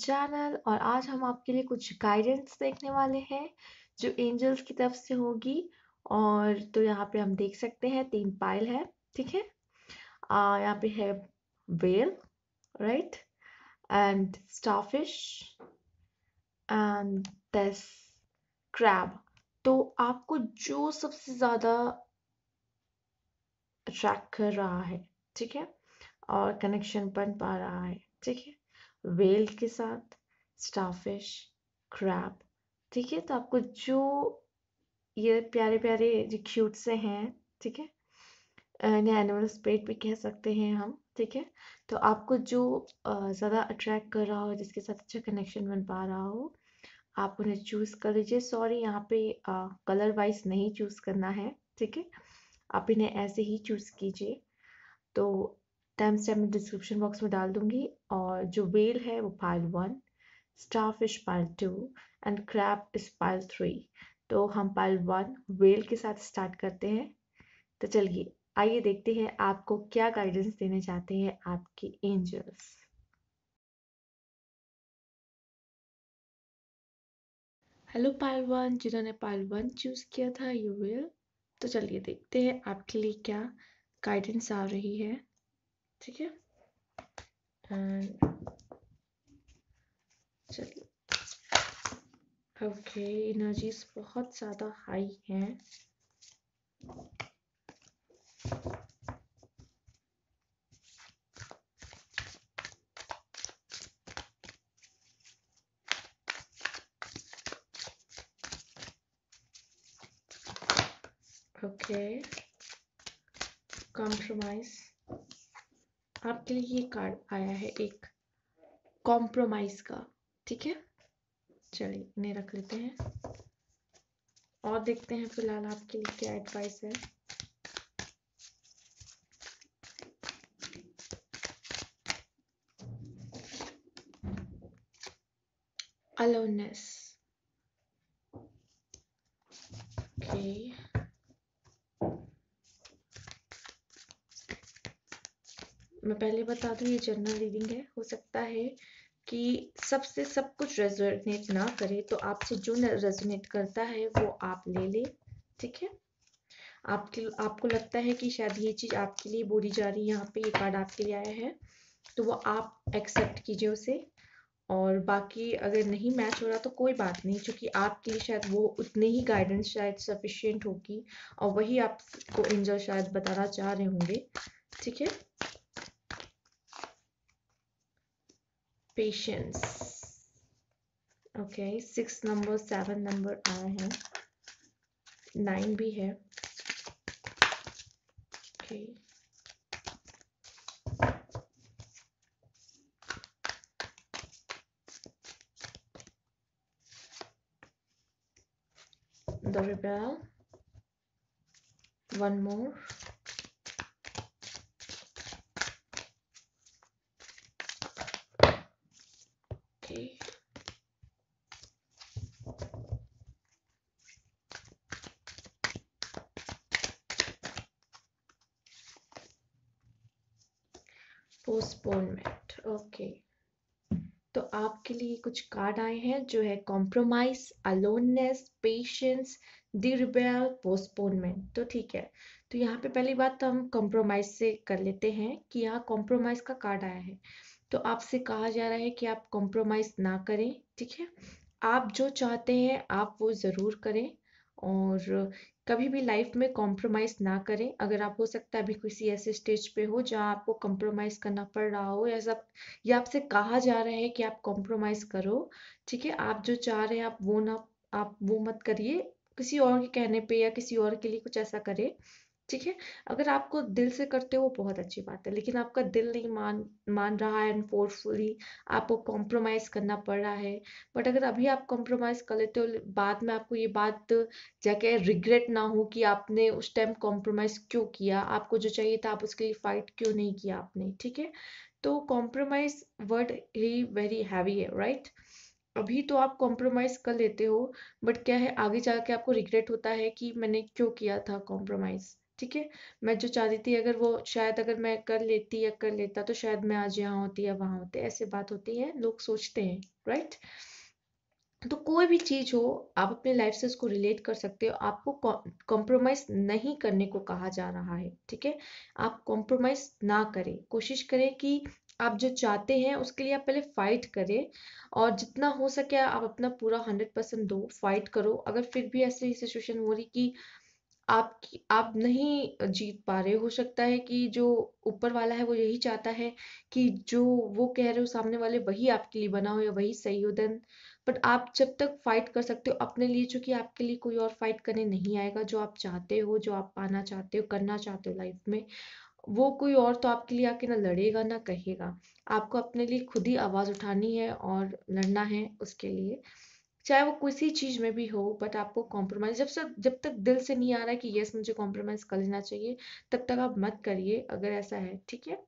Channel और आज हम आपके लिए कुछ गाइडेंस देखने वाले हैं जो एंजल्स की तरफ से होगी और तो यहाँ पे हम देख सकते हैं तीन पाइल है ठीक है यहाँ पे है well right and starfish and crab तो आपको जो सबसे ज़्यादा अट्रैक्ट कर रहा है ठीक है और कनेक्शन बन पा रहा है ठीक है वेल के साथ स्टाफिश क्रैप ठीक है तो आपको जो ये प्यारे प्यारे जो क्यूट से हैं ठीक है इन्हें एनिमल स्पेट भी कह सकते हैं हम ठीक है तो आपको जो ज़्यादा अट्रैक्ट कर रहा हो जिसके साथ अच्छा कनेक्शन बन पा रहा हो आप उन्हें चूज़ कर लीजिए सॉरी यहाँ पे कलर वाइज नहीं चूज़ करना है ठीक है आप इन्हें ऐसे ही चूज़ कीजिए तो टाइम स्टैम मैं डिस्क्रिप्शन बॉक्स में डाल दूंगी और जो वेल है वो pile one star fish pile two and crab is pile three तो हम पाइल वन वेल के साथ स्टार्ट करते हैं तो चलिए आइए देखते हैं आपको क्या गाइडेंस देने चाहते हैं आपके एंजल्स हेलो पाइल वन जिन्होंने पाइल वन चूज किया था यू विल तो चलिए देखते हैं आपके लिए क्या गाइडेंस आ रही है ठीक है एंड चलिए ओके इनर्जीज बहुत ज़्यादा हाई हैं ओके कॉम्प्रोमाइज आपके लिए ये कार्ड आया है एक कॉम्प्रोमाइज का ठीक है चलिए इन्हें रख लेते हैं और देखते हैं फिलहाल आपके लिए क्या एडवाइस है ओके okay मैं पहले बता दूं ये जर्नल रीडिंग है हो सकता है कि सबसे सब कुछ रेजोनेट ना करे तो आपसे जो रेजोनेट करता है वो आप ले ले ठीक है आपके आपको लगता है कि शायद ये चीज़ आपके लिए बोली जा रही है यहाँ पे ये कार्ड आपके लिए आया है तो वो आप एक्सेप्ट कीजिए उसे और बाकी अगर नहीं मैच हो रहा तो कोई बात नहीं क्योंकि आपके लिए शायद वो उतने ही गाइडेंस शायद सफिशियंट होगी और वही आपको एंजल शायद बताना चाह रहे होंगे ठीक है patience okay six number seven number आए हैं नाइन भी है okay the repel one more कुछ कार्ड आए हैं जो है compromise aloneness patience the postponement तो ठीक है तो यहाँ पे पहली बात तो हम कॉम्प्रोमाइज से कर लेते हैं कि यहाँ कॉम्प्रोमाइज का कार्ड आया है तो आपसे कहा जा रहा है कि आप कॉम्प्रोमाइज ना करें ठीक है आप जो चाहते हैं आप वो ज़रूर करें और कभी भी लाइफ में कॉम्प्रोमाइज़ ना करें अगर आप हो सकता है अभी किसी ऐसे स्टेज पे हो जहाँ आपको कॉम्प्रोमाइज़ करना पड़ रहा हो या सब या आपसे कहा जा रहा है कि आप कॉम्प्रोमाइज़ करो ठीक है आप जो चाह रहे हैं आप वो ना आप वो मत करिए किसी और के कहने पे या किसी और के लिए कुछ ऐसा करें ठीक है अगर आपको दिल से करते हो बहुत अच्छी बात है लेकिन आपका दिल नहीं मान मान रहा है एंड फोर्सफुली आपको कॉम्प्रोमाइज़ करना पड़ रहा है बट अगर अभी आप कॉम्प्रोमाइज़ कर लेते हो बाद में आपको ये बात जाके रिग्रेट ना हो कि आपने उस टाइम कॉम्प्रोमाइज़ क्यों किया आपको जो चाहिए था आप उसके लिए फ़ाइट क्यों नहीं किया आपने ठीक है तो कॉम्प्रोमाइज़ वर्ड ही वेरी हैवी है राइट अभी तो आप कॉम्प्रोमाइज़ कर लेते हो बट क्या है आगे जाके आपको रिग्रेट होता है कि मैंने क्यों किया था कॉम्प्रोमाइज़ ठीक है मैं जो चाहती थी अगर वो शायद अगर मैं कर लेती या कर लेता तो शायद मैं आज यहाँ होती या वहां होती ऐसे बात होती है लोग सोचते हैं राइट तो कोई भी चीज़ हो आप अपने लाइफ से उसको रिलेट कर सकते हो आपको कॉम्प्रोमाइज नहीं करने को कहा जा रहा है ठीक है आप कॉम्प्रोमाइज ना करें कोशिश करें कि आप जो चाहते हैं उसके लिए आप पहले फाइट करें और जितना हो सके आप अपना पूरा हंड्रेड परसेंट दो फाइट करो अगर फिर भी ऐसी सिचुएशन हो रही कि आप आप नहीं जीत पा रहे हो सकता है कि जो ऊपर वाला है वो यही चाहता है कि जो वो कह रहे हो सामने वाले वही आपके लिए बना हो या वही सही हो देन बट आप जब तक फाइट कर सकते हो अपने लिए चूंकि आपके लिए कोई और फाइट करने नहीं आएगा जो आप चाहते हो जो आप पाना चाहते हो करना चाहते हो लाइफ में वो कोई और तो आपके लिए आके ना लड़ेगा ना कहेगा आपको अपने लिए खुद ही आवाज़ उठानी है और लड़ना है उसके लिए चाहे वो किसी चीज़ में भी हो बट आपको कॉम्प्रोमाइज़ जब तक जब तक दिल से नहीं आ रहा है कि यस मुझे कॉम्प्रोमाइज़ कर लेना चाहिए तब तक आप मत करिए अगर ऐसा है ठीक है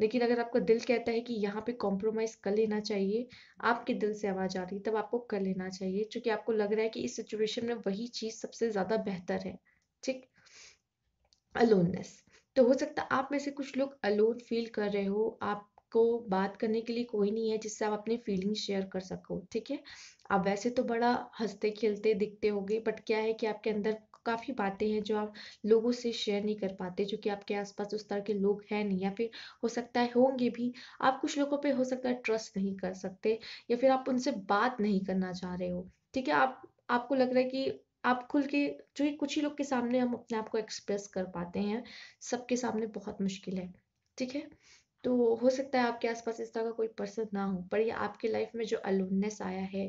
लेकिन अगर आपका दिल कहता है कि यहाँ पे कॉम्प्रोमाइज़ कर लेना चाहिए आपके दिल से आवाज़ आ रही है तब आपको कर लेना चाहिए क्योंकि आपको लग रहा है कि इस सिचुएशन में वही चीज़ सबसे ज़्यादा बेहतर है ठीक अलोननेस तो हो सकता आप में से कुछ लोग अलोन फील कर रहे हो आपको बात करने के लिए कोई नहीं है जिससे आप अपनी फीलिंग शेयर कर सको ठीक है आप वैसे तो बड़ा हंसते खेलते दिखते होगे बट क्या है कि आपके अंदर काफ़ी बातें हैं जो आप लोगों से शेयर नहीं कर पाते जो कि आपके आसपास उस तरह के लोग हैं नहीं या फिर हो सकता है होंगे भी आप कुछ लोगों पे हो सकता है ट्रस्ट नहीं कर सकते या फिर आप उनसे बात नहीं करना चाह रहे हो ठीक है आप आपको लग रहा है कि आप खुल के जो कुछ ही लोग के सामने हम अपने आप को एक्सप्रेस कर पाते हैं सबके सामने बहुत मुश्किल है ठीक है तो हो सकता है आपके आसपास इस तरह का कोई पर्सन ना हो पर ये आपके लाइफ में जो अलोननेस आया है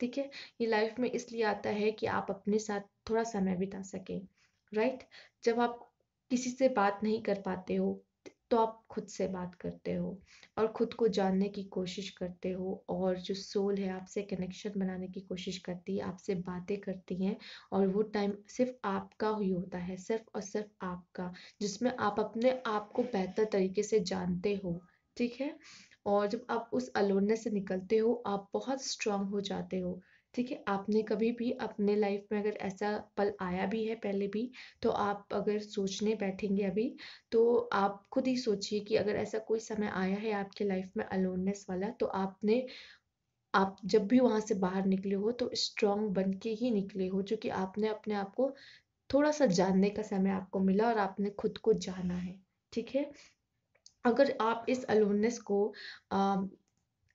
ठीक है ये लाइफ में इसलिए आता है कि आप अपने साथ थोड़ा समय बिता सकें राइट जब आप किसी से बात नहीं कर पाते हो तो आप खुद से बात करते हो और खुद को जानने की कोशिश करते हो और जो सोल है आपसे कनेक्शन बनाने की कोशिश करती है आपसे बातें करती हैं और वो टाइम सिर्फ आपका ही होता है सिर्फ और सिर्फ आपका जिसमें आप अपने आप को बेहतर तरीके से जानते हो ठीक है और जब आप उस अलोननेस से निकलते हो आप बहुत स्ट्रांग हो जाते हो ठीक है आपने कभी भी अपने लाइफ में अगर ऐसा पल आया भी है पहले भी तो आप अगर सोचने बैठेंगे अभी तो आप खुद ही सोचिए कि अगर ऐसा कोई समय आया है आपके लाइफ में अलोननेस वाला तो आपने आप जब भी वहाँ से बाहर निकले हो तो स्ट्रांग बन के ही निकले हो जो कि आपने अपने आप को थोड़ा सा जानने का समय आपको मिला और आपने खुद को जाना है ठीक है अगर आप इस अलोननेस को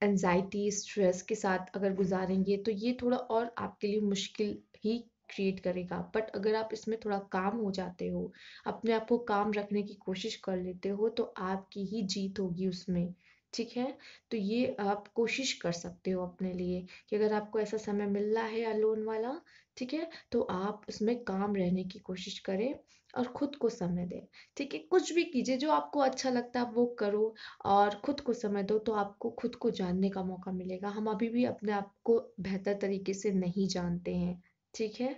एनजाइटी स्ट्रेस के साथ अगर गुजारेंगे तो ये थोड़ा और आपके लिए मुश्किल ही क्रिएट करेगा बट अगर आप इसमें थोड़ा काम हो जाते हो अपने आप को काम रखने की कोशिश कर लेते हो तो आपकी ही जीत होगी उसमें ठीक है तो ये आप कोशिश कर सकते हो अपने लिए कि अगर आपको ऐसा समय मिल रहा है या लोन वाला ठीक है तो आप उसमें काम रहने की कोशिश करें और ख़ुद को समय दें ठीक है कुछ भी कीजिए जो आपको अच्छा लगता है वो करो और ख़ुद को समय दो तो आपको खुद को जानने का मौका मिलेगा हम अभी भी अपने आप को बेहतर तरीके से नहीं जानते हैं ठीक है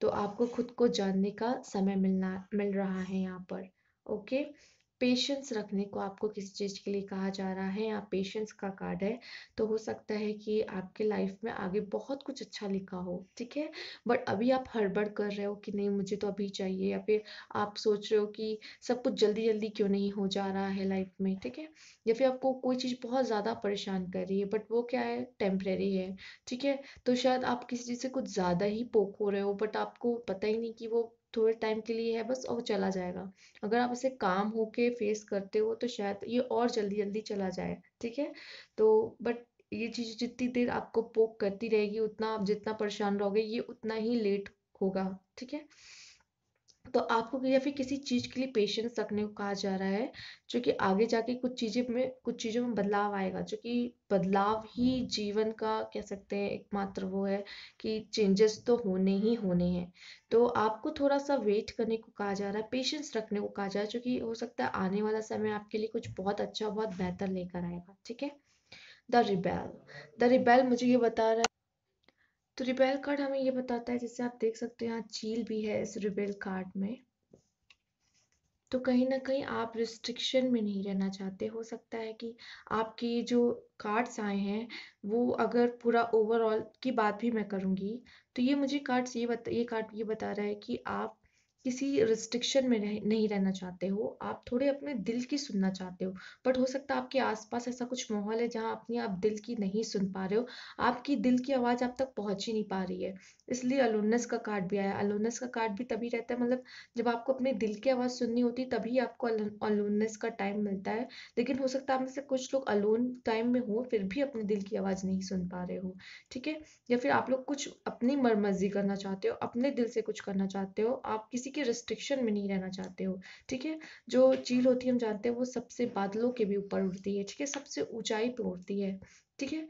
तो आपको खुद को जानने का समय मिलना मिल रहा है यहाँ पर ओके पेशेंस रखने को आपको किसी चीज़ के लिए कहा जा रहा है या पेशेंस का कार्ड है तो हो सकता है कि आपके लाइफ में आगे बहुत कुछ अच्छा लिखा हो ठीक है बट अभी आप हड़बड़ कर रहे हो कि नहीं मुझे तो अभी चाहिए या फिर आप सोच रहे हो कि सब कुछ जल्दी जल्दी क्यों नहीं हो जा रहा है लाइफ में ठीक है या फिर आपको कोई चीज़ बहुत ज़्यादा परेशान कर रही है बट वो क्या है टेम्प्रेरी है ठीक है तो शायद आप किसी चीज़ से कुछ ज़्यादा ही पोक हो रहे हो बट आपको पता ही नहीं कि वो थोड़े टाइम के लिए है बस और चला जाएगा अगर आप इसे काम होके फेस करते हो तो शायद ये और जल्दी जल्दी चला जाए ठीक है तो बट ये चीज़ जितनी देर आपको पोक करती रहेगी उतना आप जितना परेशान रहोगे ये उतना ही लेट होगा ठीक है तो आपको या फिर किसी चीज़ के लिए पेशेंस रखने को कहा जा रहा है जो कि आगे जाके कुछ चीज़ें में कुछ चीज़ों में बदलाव आएगा जो कि बदलाव ही जीवन का कह सकते हैं एकमात्र वो है कि चेंजेस तो होने ही होने हैं तो आपको थोड़ा सा वेट करने को कहा जा रहा है पेशेंस रखने को कहा जा रहा है क्योंकि हो सकता है आने वाला समय आपके लिए कुछ बहुत अच्छा बहुत बेहतर लेकर आएगा ठीक है द रिबेल द रिबेल मुझे ये बता रहा है तो रिबेल कार्ड हमें ये बताता है जैसे आप देख सकते हो यहाँ चील भी है इस रिबेल कार्ड में तो कहीं ना कहीं आप रिस्ट्रिक्शन में नहीं रहना चाहते हो सकता है कि आपके जो कार्ड्स आए हैं वो अगर पूरा ओवरऑल की बात भी मैं करूँगी तो ये मुझे कार्ड्स ये बता ये कार्ड ये बता रहा है कि आप किसी रिस्ट्रिक्शन में रह, नहीं रहना चाहते हो आप थोड़े अपने दिल की सुनना चाहते हो बट हो सकता है आपके आसपास ऐसा कुछ माहौल है जहाँ अपनी आप दिल की नहीं सुन पा रहे हो आपकी दिल की आवाज़ आप तक पहुँच ही नहीं पा रही है इसलिए अलोनस का कार्ड भी आया अलोनस का कार्ड भी तभी रहता है मतलब जब आपको अपने दिल की आवाज़ सुननी होती तभी आपको अलोनस का टाइम मिलता है लेकिन हो सकता है आप में से कुछ लोग अलोन टाइम में हो फिर भी अपने दिल की आवाज़ नहीं सुन पा रहे हो ठीक है या फिर आप लोग कुछ अपनी मर्मर्जी करना चाहते हो अपने दिल से कुछ करना चाहते हो आप किसी के रिस्ट्रिक्शन में नहीं रहना चाहते हो ठीक है जो चील होती है हम जानते हैं वो सबसे बादलों के भी ऊपर उड़ती है ठीक है सबसे ऊंचाई पर उड़ती है ठीक है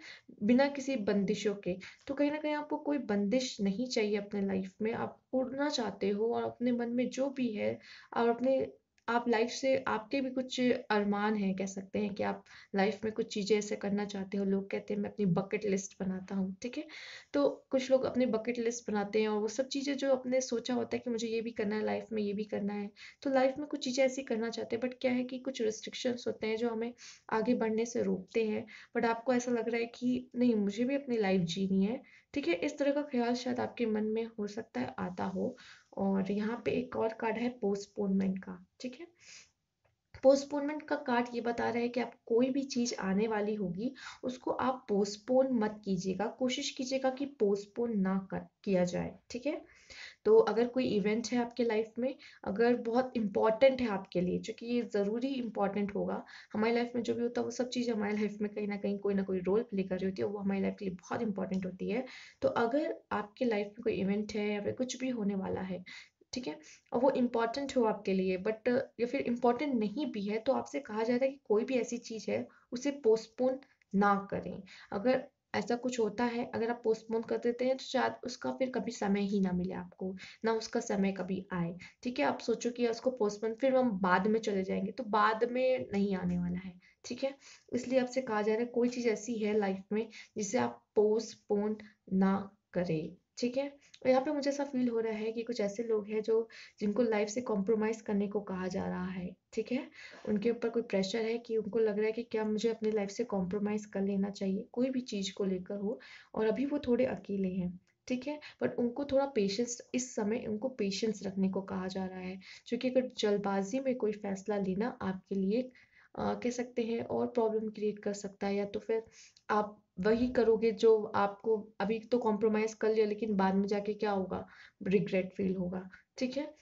बिना किसी बंदिशों के तो कहीं ना कहीं आपको कोई बंदिश नहीं चाहिए अपने लाइफ में आप उड़ना चाहते हो और अपने मन में जो भी है और अपने आप लाइफ से आपके भी कुछ अरमान हैं कह सकते हैं कि आप लाइफ में कुछ चीज़ें ऐसे करना चाहते हो लोग कहते हैं मैं अपनी बकेट लिस्ट बनाता हूँ ठीक है तो कुछ लोग अपनी बकेट लिस्ट बनाते हैं और वो सब चीज़ें जो अपने सोचा होता है कि मुझे ये भी करना है लाइफ में ये भी करना है तो लाइफ में कुछ चीज़ें ऐसी करना चाहते हैं बट क्या है कि कुछ रिस्ट्रिक्शंस होते हैं जो हमें आगे बढ़ने से रोकते हैं बट आपको ऐसा लग रहा है कि नहीं मुझे भी अपनी लाइफ जीनी है ठीक है इस तरह का ख्याल शायद आपके मन में हो सकता है आता हो और यहाँ पे एक और कार्ड है पोस्टपोनमेंट का ठीक है पोस्टपोनमेंट का कार्ड ये बता रहा है कि आप कोई भी चीज़ आने वाली होगी उसको आप पोस्टपोन मत कीजिएगा कोशिश कीजिएगा कि पोस्टपोन ना कर किया जाए ठीक है तो अगर कोई इवेंट है आपके लाइफ में अगर बहुत इंपॉर्टेंट है आपके लिए क्योंकि ये ज़रूरी इंपॉर्टेंट होगा हमारी लाइफ में जो भी होता है वो सब चीज़ हमारी लाइफ में कहीं ना कहीं कोई ना कोई रोल प्ले कर रही होती है वो हमारी लाइफ के लिए बहुत इंपॉर्टेंट होती है तो अगर आपके लाइफ में कोई इवेंट है या फिर कुछ भी होने वाला है ठीक है और वो इम्पॉर्टेंट हो आपके लिए बट या फिर इम्पॉर्टेंट नहीं भी है तो आपसे कहा जाता है कि कोई भी ऐसी चीज़ है उसे पोस्टपोन ना करें अगर ऐसा कुछ होता है अगर आप पोस्टपोन कर देते हैं तो शायद उसका फिर कभी समय ही ना मिले आपको ना उसका समय कभी आए ठीक है आप सोचो कि उसको पोस्टपोन फिर हम बाद में चले जाएंगे तो बाद में नहीं आने वाला है ठीक है इसलिए आपसे कहा जा रहा है कोई चीज़ ऐसी है लाइफ में जिसे आप पोस्टपोन ना करें ठीक है और यहाँ पे मुझे ऐसा फील हो रहा है कि कुछ ऐसे लोग हैं जो जिनको लाइफ से कॉम्प्रोमाइज़ करने को कहा जा रहा है ठीक है उनके ऊपर कोई प्रेशर है कि उनको लग रहा है कि क्या मुझे अपनी लाइफ से कॉम्प्रोमाइज़ कर लेना चाहिए कोई भी चीज़ को लेकर हो और अभी वो थोड़े अकेले हैं ठीक है बट उनको थोड़ा पेशेंस इस समय उनको पेशेंस रखने को कहा जा रहा है क्योंकि अगर जल्दबाजी में कोई फैसला लेना आपके लिए कह सकते हैं और प्रॉब्लम क्रिएट कर सकता है या तो फिर आप वही करोगे जो आपको अभी तो कॉम्प्रोमाइज कर लिया लेकिन बाद में जाके क्या होगा रिग्रेट फील होगा ठीक है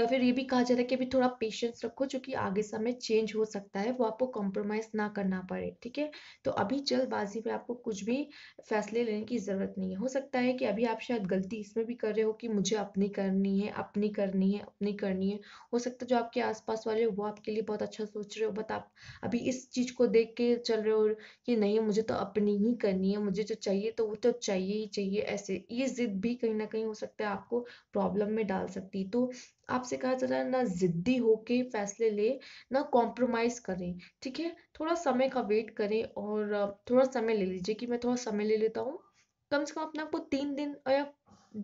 या फिर ये भी कहा जाता है कि अभी थोड़ा पेशेंस रखो जो कि आगे समय चेंज हो सकता है वो आपको कॉम्प्रोमाइज ना करना पड़े ठीक है तो अभी जल्दबाजी में आपको कुछ भी फैसले लेने की ज़रूरत नहीं है हो सकता है कि अभी आप शायद गलती इसमें भी कर रहे हो कि मुझे अपनी करनी है अपनी करनी है अपनी करनी है हो सकता है जो आपके आस वाले वो आपके लिए बहुत अच्छा सोच रहे हो बट आप अभी इस चीज़ को देख के चल रहे हो कि नहीं मुझे तो अपनी ही करनी है मुझे जो चाहिए तो वो तो चाहिए ही चाहिए ऐसे ये जिद भी कहीं ना कहीं हो सकता है आपको प्रॉब्लम में डाल सकती तो आपसे कहा जा रहा है ना जिद्दी होके फैसले ले ना कॉम्प्रोमाइज़ करें ठीक है थोड़ा समय का वेट करें और थोड़ा समय ले लीजिए कि मैं थोड़ा समय ले लेता हूँ कम से कम अपने आपको तीन दिन या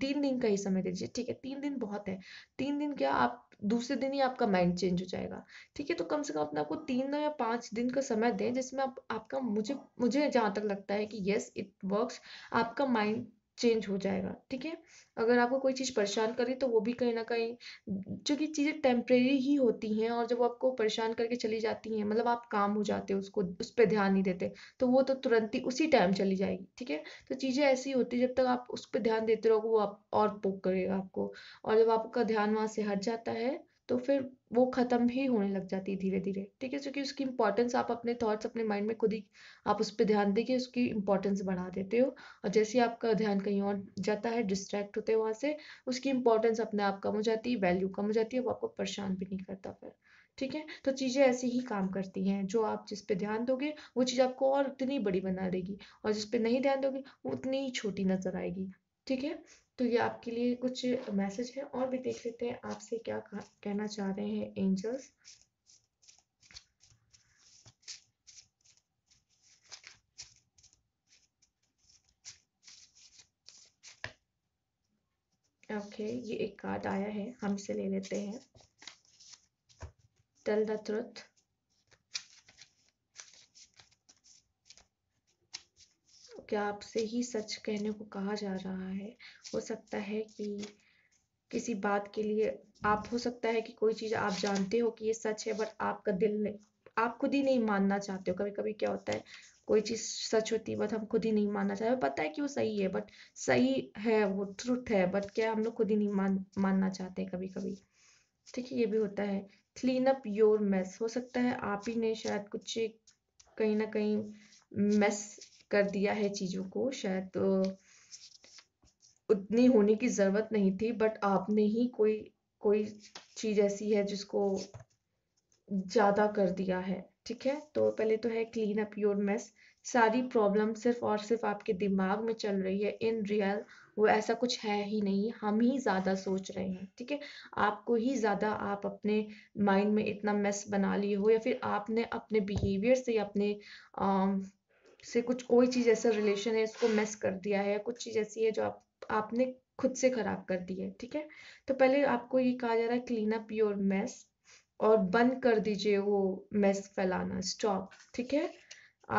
तीन दिन का ही समय दीजिए ठीक है तीन दिन बहुत है तीन दिन क्या आप दूसरे दिन ही आपका माइंड चेंज हो जाएगा ठीक है तो कम से कम अपने आपको तीन या पाँच दिन का समय दें जिसमें आप आपका मुझे मुझे जहाँ तक लगता है कि यस इट वर्क्स आपका माइंड चेंज हो जाएगा ठीक है अगर आपको कोई चीज़ परेशान करे तो वो भी कहीं ना कहीं क्योंकि चीज़ें टेम्प्रेरी ही होती हैं और जब आपको परेशान करके चली जाती हैं मतलब आप काम हो जाते हो उसको उस पर ध्यान नहीं देते तो वो तो तुरंत ही उसी टाइम चली जाएगी ठीक है तो चीज़ें ऐसी होती जब तक आप उस पर ध्यान देते रहोगे वो आप और पोक करेगा आपको और जब आपका ध्यान वहाँ से हट जाता है तो फिर वो ख़त्म ही होने लग जाती है धीरे धीरे ठीक है क्योंकि उसकी इंपॉर्टेंस आप अपने थॉट्स अपने माइंड में खुद ही आप उस पर ध्यान देके उसकी इंपॉर्टेंस बढ़ा देते हो और जैसे ही आपका ध्यान कहीं और जाता है डिस्ट्रैक्ट होते वहाँ से उसकी इंपॉर्टेंस अपने आप कम हो जाती है वैल्यू कम हो जाती है वो आपको परेशान भी नहीं करता फिर ठीक है तो चीज़ें ऐसी ही काम करती हैं जो आप जिस पे ध्यान दोगे वो चीज़ आपको और उतनी बड़ी बना देगी और जिस पे नहीं ध्यान दोगे वो उतनी ही छोटी नजर आएगी ठीक है तो ये आपके लिए कुछ मैसेज है और भी देख लेते हैं आपसे क्या कहना चाह रहे हैं एंजल्स ओके okay, ये एक कार्ड आया है हम इसे ले लेते हैं टेल द ट्रुथ क्या आपसे ही सच कहने को कहा जा रहा है हो सकता है कि किसी बात के लिए आप हो सकता है कि कोई चीज़ आप जानते हो कि ये सच है बट आपका दिल आप खुद ही नहीं मानना चाहते हो कभी कभी क्या होता है कोई चीज़ सच होती है बट हम खुद ही नहीं मानना चाहते पता है कि वो सही है बट सही है वो ट्रुथ है बट क्या हम लोग खुद ही नहीं मान मानना चाहते कभी कभी ठीक है ये भी होता है क्लीन अप योर मेस हो सकता है आप ही ने शायद कुछ कहीं ना कहीं मेस कर दिया है चीज़ों को शायद उतनी होने की ज़रूरत नहीं थी बट आपने ही कोई कोई चीज़ ऐसी है जिसको ज़्यादा कर दिया है ठीक है तो पहले तो है क्लीन अप योर मेस सारी प्रॉब्लम सिर्फ और सिर्फ आपके दिमाग में चल रही है इन रियल वो ऐसा कुछ है ही नहीं हम ही ज़्यादा सोच रहे हैं ठीक है आपको ही ज़्यादा आप अपने माइंड में इतना मेस बना लिए हो या फिर आपने अपने बिहेवियर से अपने से कुछ कोई चीज़ ऐसा रिलेशन है इसको मिस कर दिया है या कुछ चीज़ ऐसी है जो आप आपने खुद से ख़राब कर दी है ठीक है तो पहले आपको ये कहा जा रहा है क्लीन अप योर मेस और बंद कर दीजिए वो मेस फैलाना स्टॉप ठीक है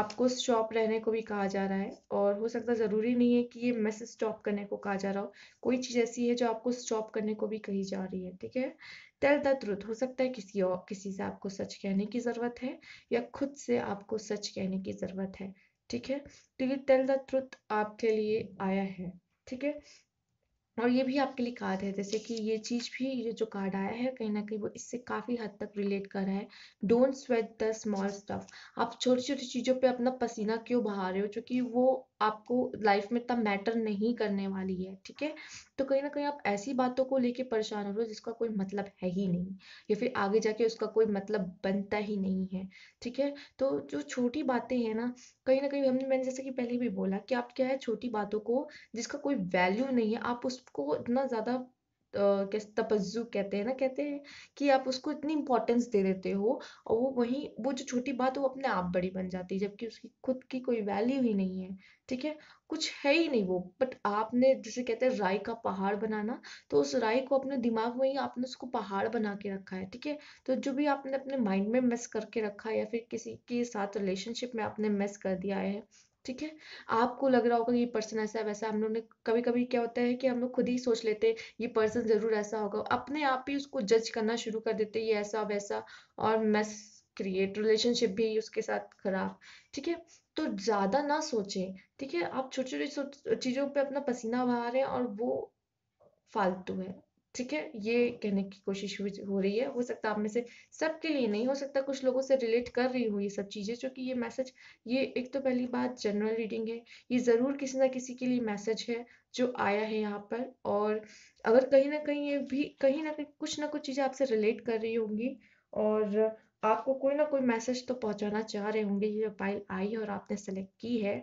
आपको स्टॉप रहने को भी कहा जा रहा है और हो सकता है ज़रूरी नहीं है कि ये मेस स्टॉप करने को कहा जा रहा हो कोई चीज़ ऐसी है जो आपको स्टॉप करने को भी कही जा रही है ठीक है तेल द ट्रुथ हो सकता है किसी और किसी से आपको सच कहने की ज़रूरत है या खुद से आपको सच कहने की ज़रूरत है ठीक है तो टेल द ट्रुथ आपके लिए आया है ठीक है और ये भी आपके लिए कार्ड है जैसे कि ये चीज भी ये जो कार्ड आया है कहीं ना कहीं वो इससे काफी हद तक रिलेट कर रहा है don't sweat the small stuff आप छोटी छोटी चीजों पे अपना पसीना क्यों बहा रहे हो क्योंकि वो आपको लाइफ में इतना मैटर नहीं करने वाली है ठीक है तो कहीं ना कहीं आप ऐसी बातों को लेके परेशान हो रहे हो जिसका कोई मतलब है ही नहीं या फिर आगे जाके उसका कोई मतलब बनता ही नहीं है ठीक है तो जो छोटी बातें हैं ना कहीं ना कहीं हमने मैंने जैसे कि पहले भी बोला कि आप क्या है छोटी बातों को जिसका कोई वैल्यू नहीं है आप उसको इतना ज़्यादा तपज्जु कहते हैं ना कहते हैं कि आप उसको इतनी इंपॉर्टेंस दे देते हो और वो वही वो जो छोटी बात वो अपने आप बड़ी बन जाती है जबकि उसकी खुद की कोई वैल्यू ही नहीं है ठीक है कुछ है ही नहीं वो बट आपने जैसे कहते हैं राय का पहाड़ बनाना तो उस राय को अपने दिमाग में ही आपने उसको पहाड़ बना के रखा है ठीक है तो जो भी आपने अपने माइंड में मिस करके रखा है या फिर किसी के साथ रिलेशनशिप में आपने मिस कर दिया है ठीक है आपको लग रहा होगा कि ये पर्सन ऐसा है वैसा हम लोग ने कभी कभी क्या होता है कि हम लोग खुद ही सोच लेते हैं ये पर्सन ज़रूर ऐसा होगा अपने आप ही उसको जज करना शुरू कर देते ये ऐसा वैसा और मैस क्रिएट रिलेशनशिप भी उसके साथ खराब ठीक है तो ज़्यादा ना सोचें ठीक है आप छोटी छोटी चीज़ों पर अपना पसीना बहा रहे हैं और वो फालतू है ठीक है ये कहने की कोशिश हो रही है हो सकता आप में से सबके लिए नहीं हो सकता कुछ लोगों से रिलेट कर रही हूँ ये सब चीज़ें क्योंकि ये मैसेज ये एक तो पहली बात जनरल रीडिंग है ये ज़रूर किसी ना किसी के लिए मैसेज है जो आया है यहाँ पर और अगर कहीं ना कहीं ये भी कहीं ना कहीं कुछ ना कुछ चीज़ें आपसे रिलेट कर रही होंगी और आपको कोई ना कोई मैसेज तो पहुँचाना चाह रहे होंगे ये जो फाइल आई है और आपने सेलेक्ट की है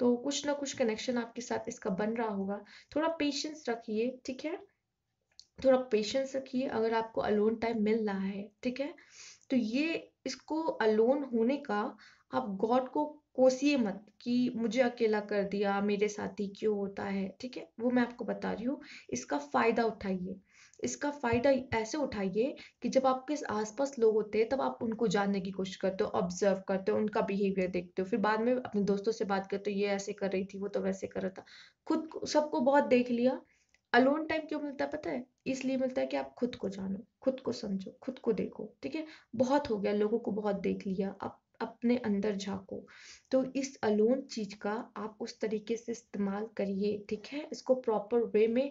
तो कुछ ना कुछ कनेक्शन आपके साथ इसका बन रहा होगा थोड़ा पेशेंस रखिए ठीक है थोड़ा पेशेंस रखिए अगर आपको अलोन टाइम मिल रहा है ठीक है तो ये इसको अलोन होने का आप गॉड को कोसिए मत कि मुझे अकेला कर दिया मेरे साथ ही क्यों होता है ठीक है वो मैं आपको बता रही हूँ इसका फायदा उठाइए इसका फायदा ऐसे उठाइए कि जब आपके आसपास लोग होते हैं तब आप उनको जानने की कोशिश करते हो ऑब्जर्व करते हो उनका बिहेवियर देखते हो फिर बाद में अपने दोस्तों से बात करते हो ये ऐसे कर रही थी वो तो वैसे कर रहा था खुद सबको बहुत देख लिया अलोन टाइम क्यों मिलता है पता है इसलिए मिलता है कि आप खुद को जानो खुद को समझो खुद को देखो ठीक है बहुत हो गया लोगों को बहुत देख लिया आप अपने अंदर झाको तो इस अलोन चीज का आप उस तरीके से इस्तेमाल करिए ठीक है इसको प्रॉपर वे में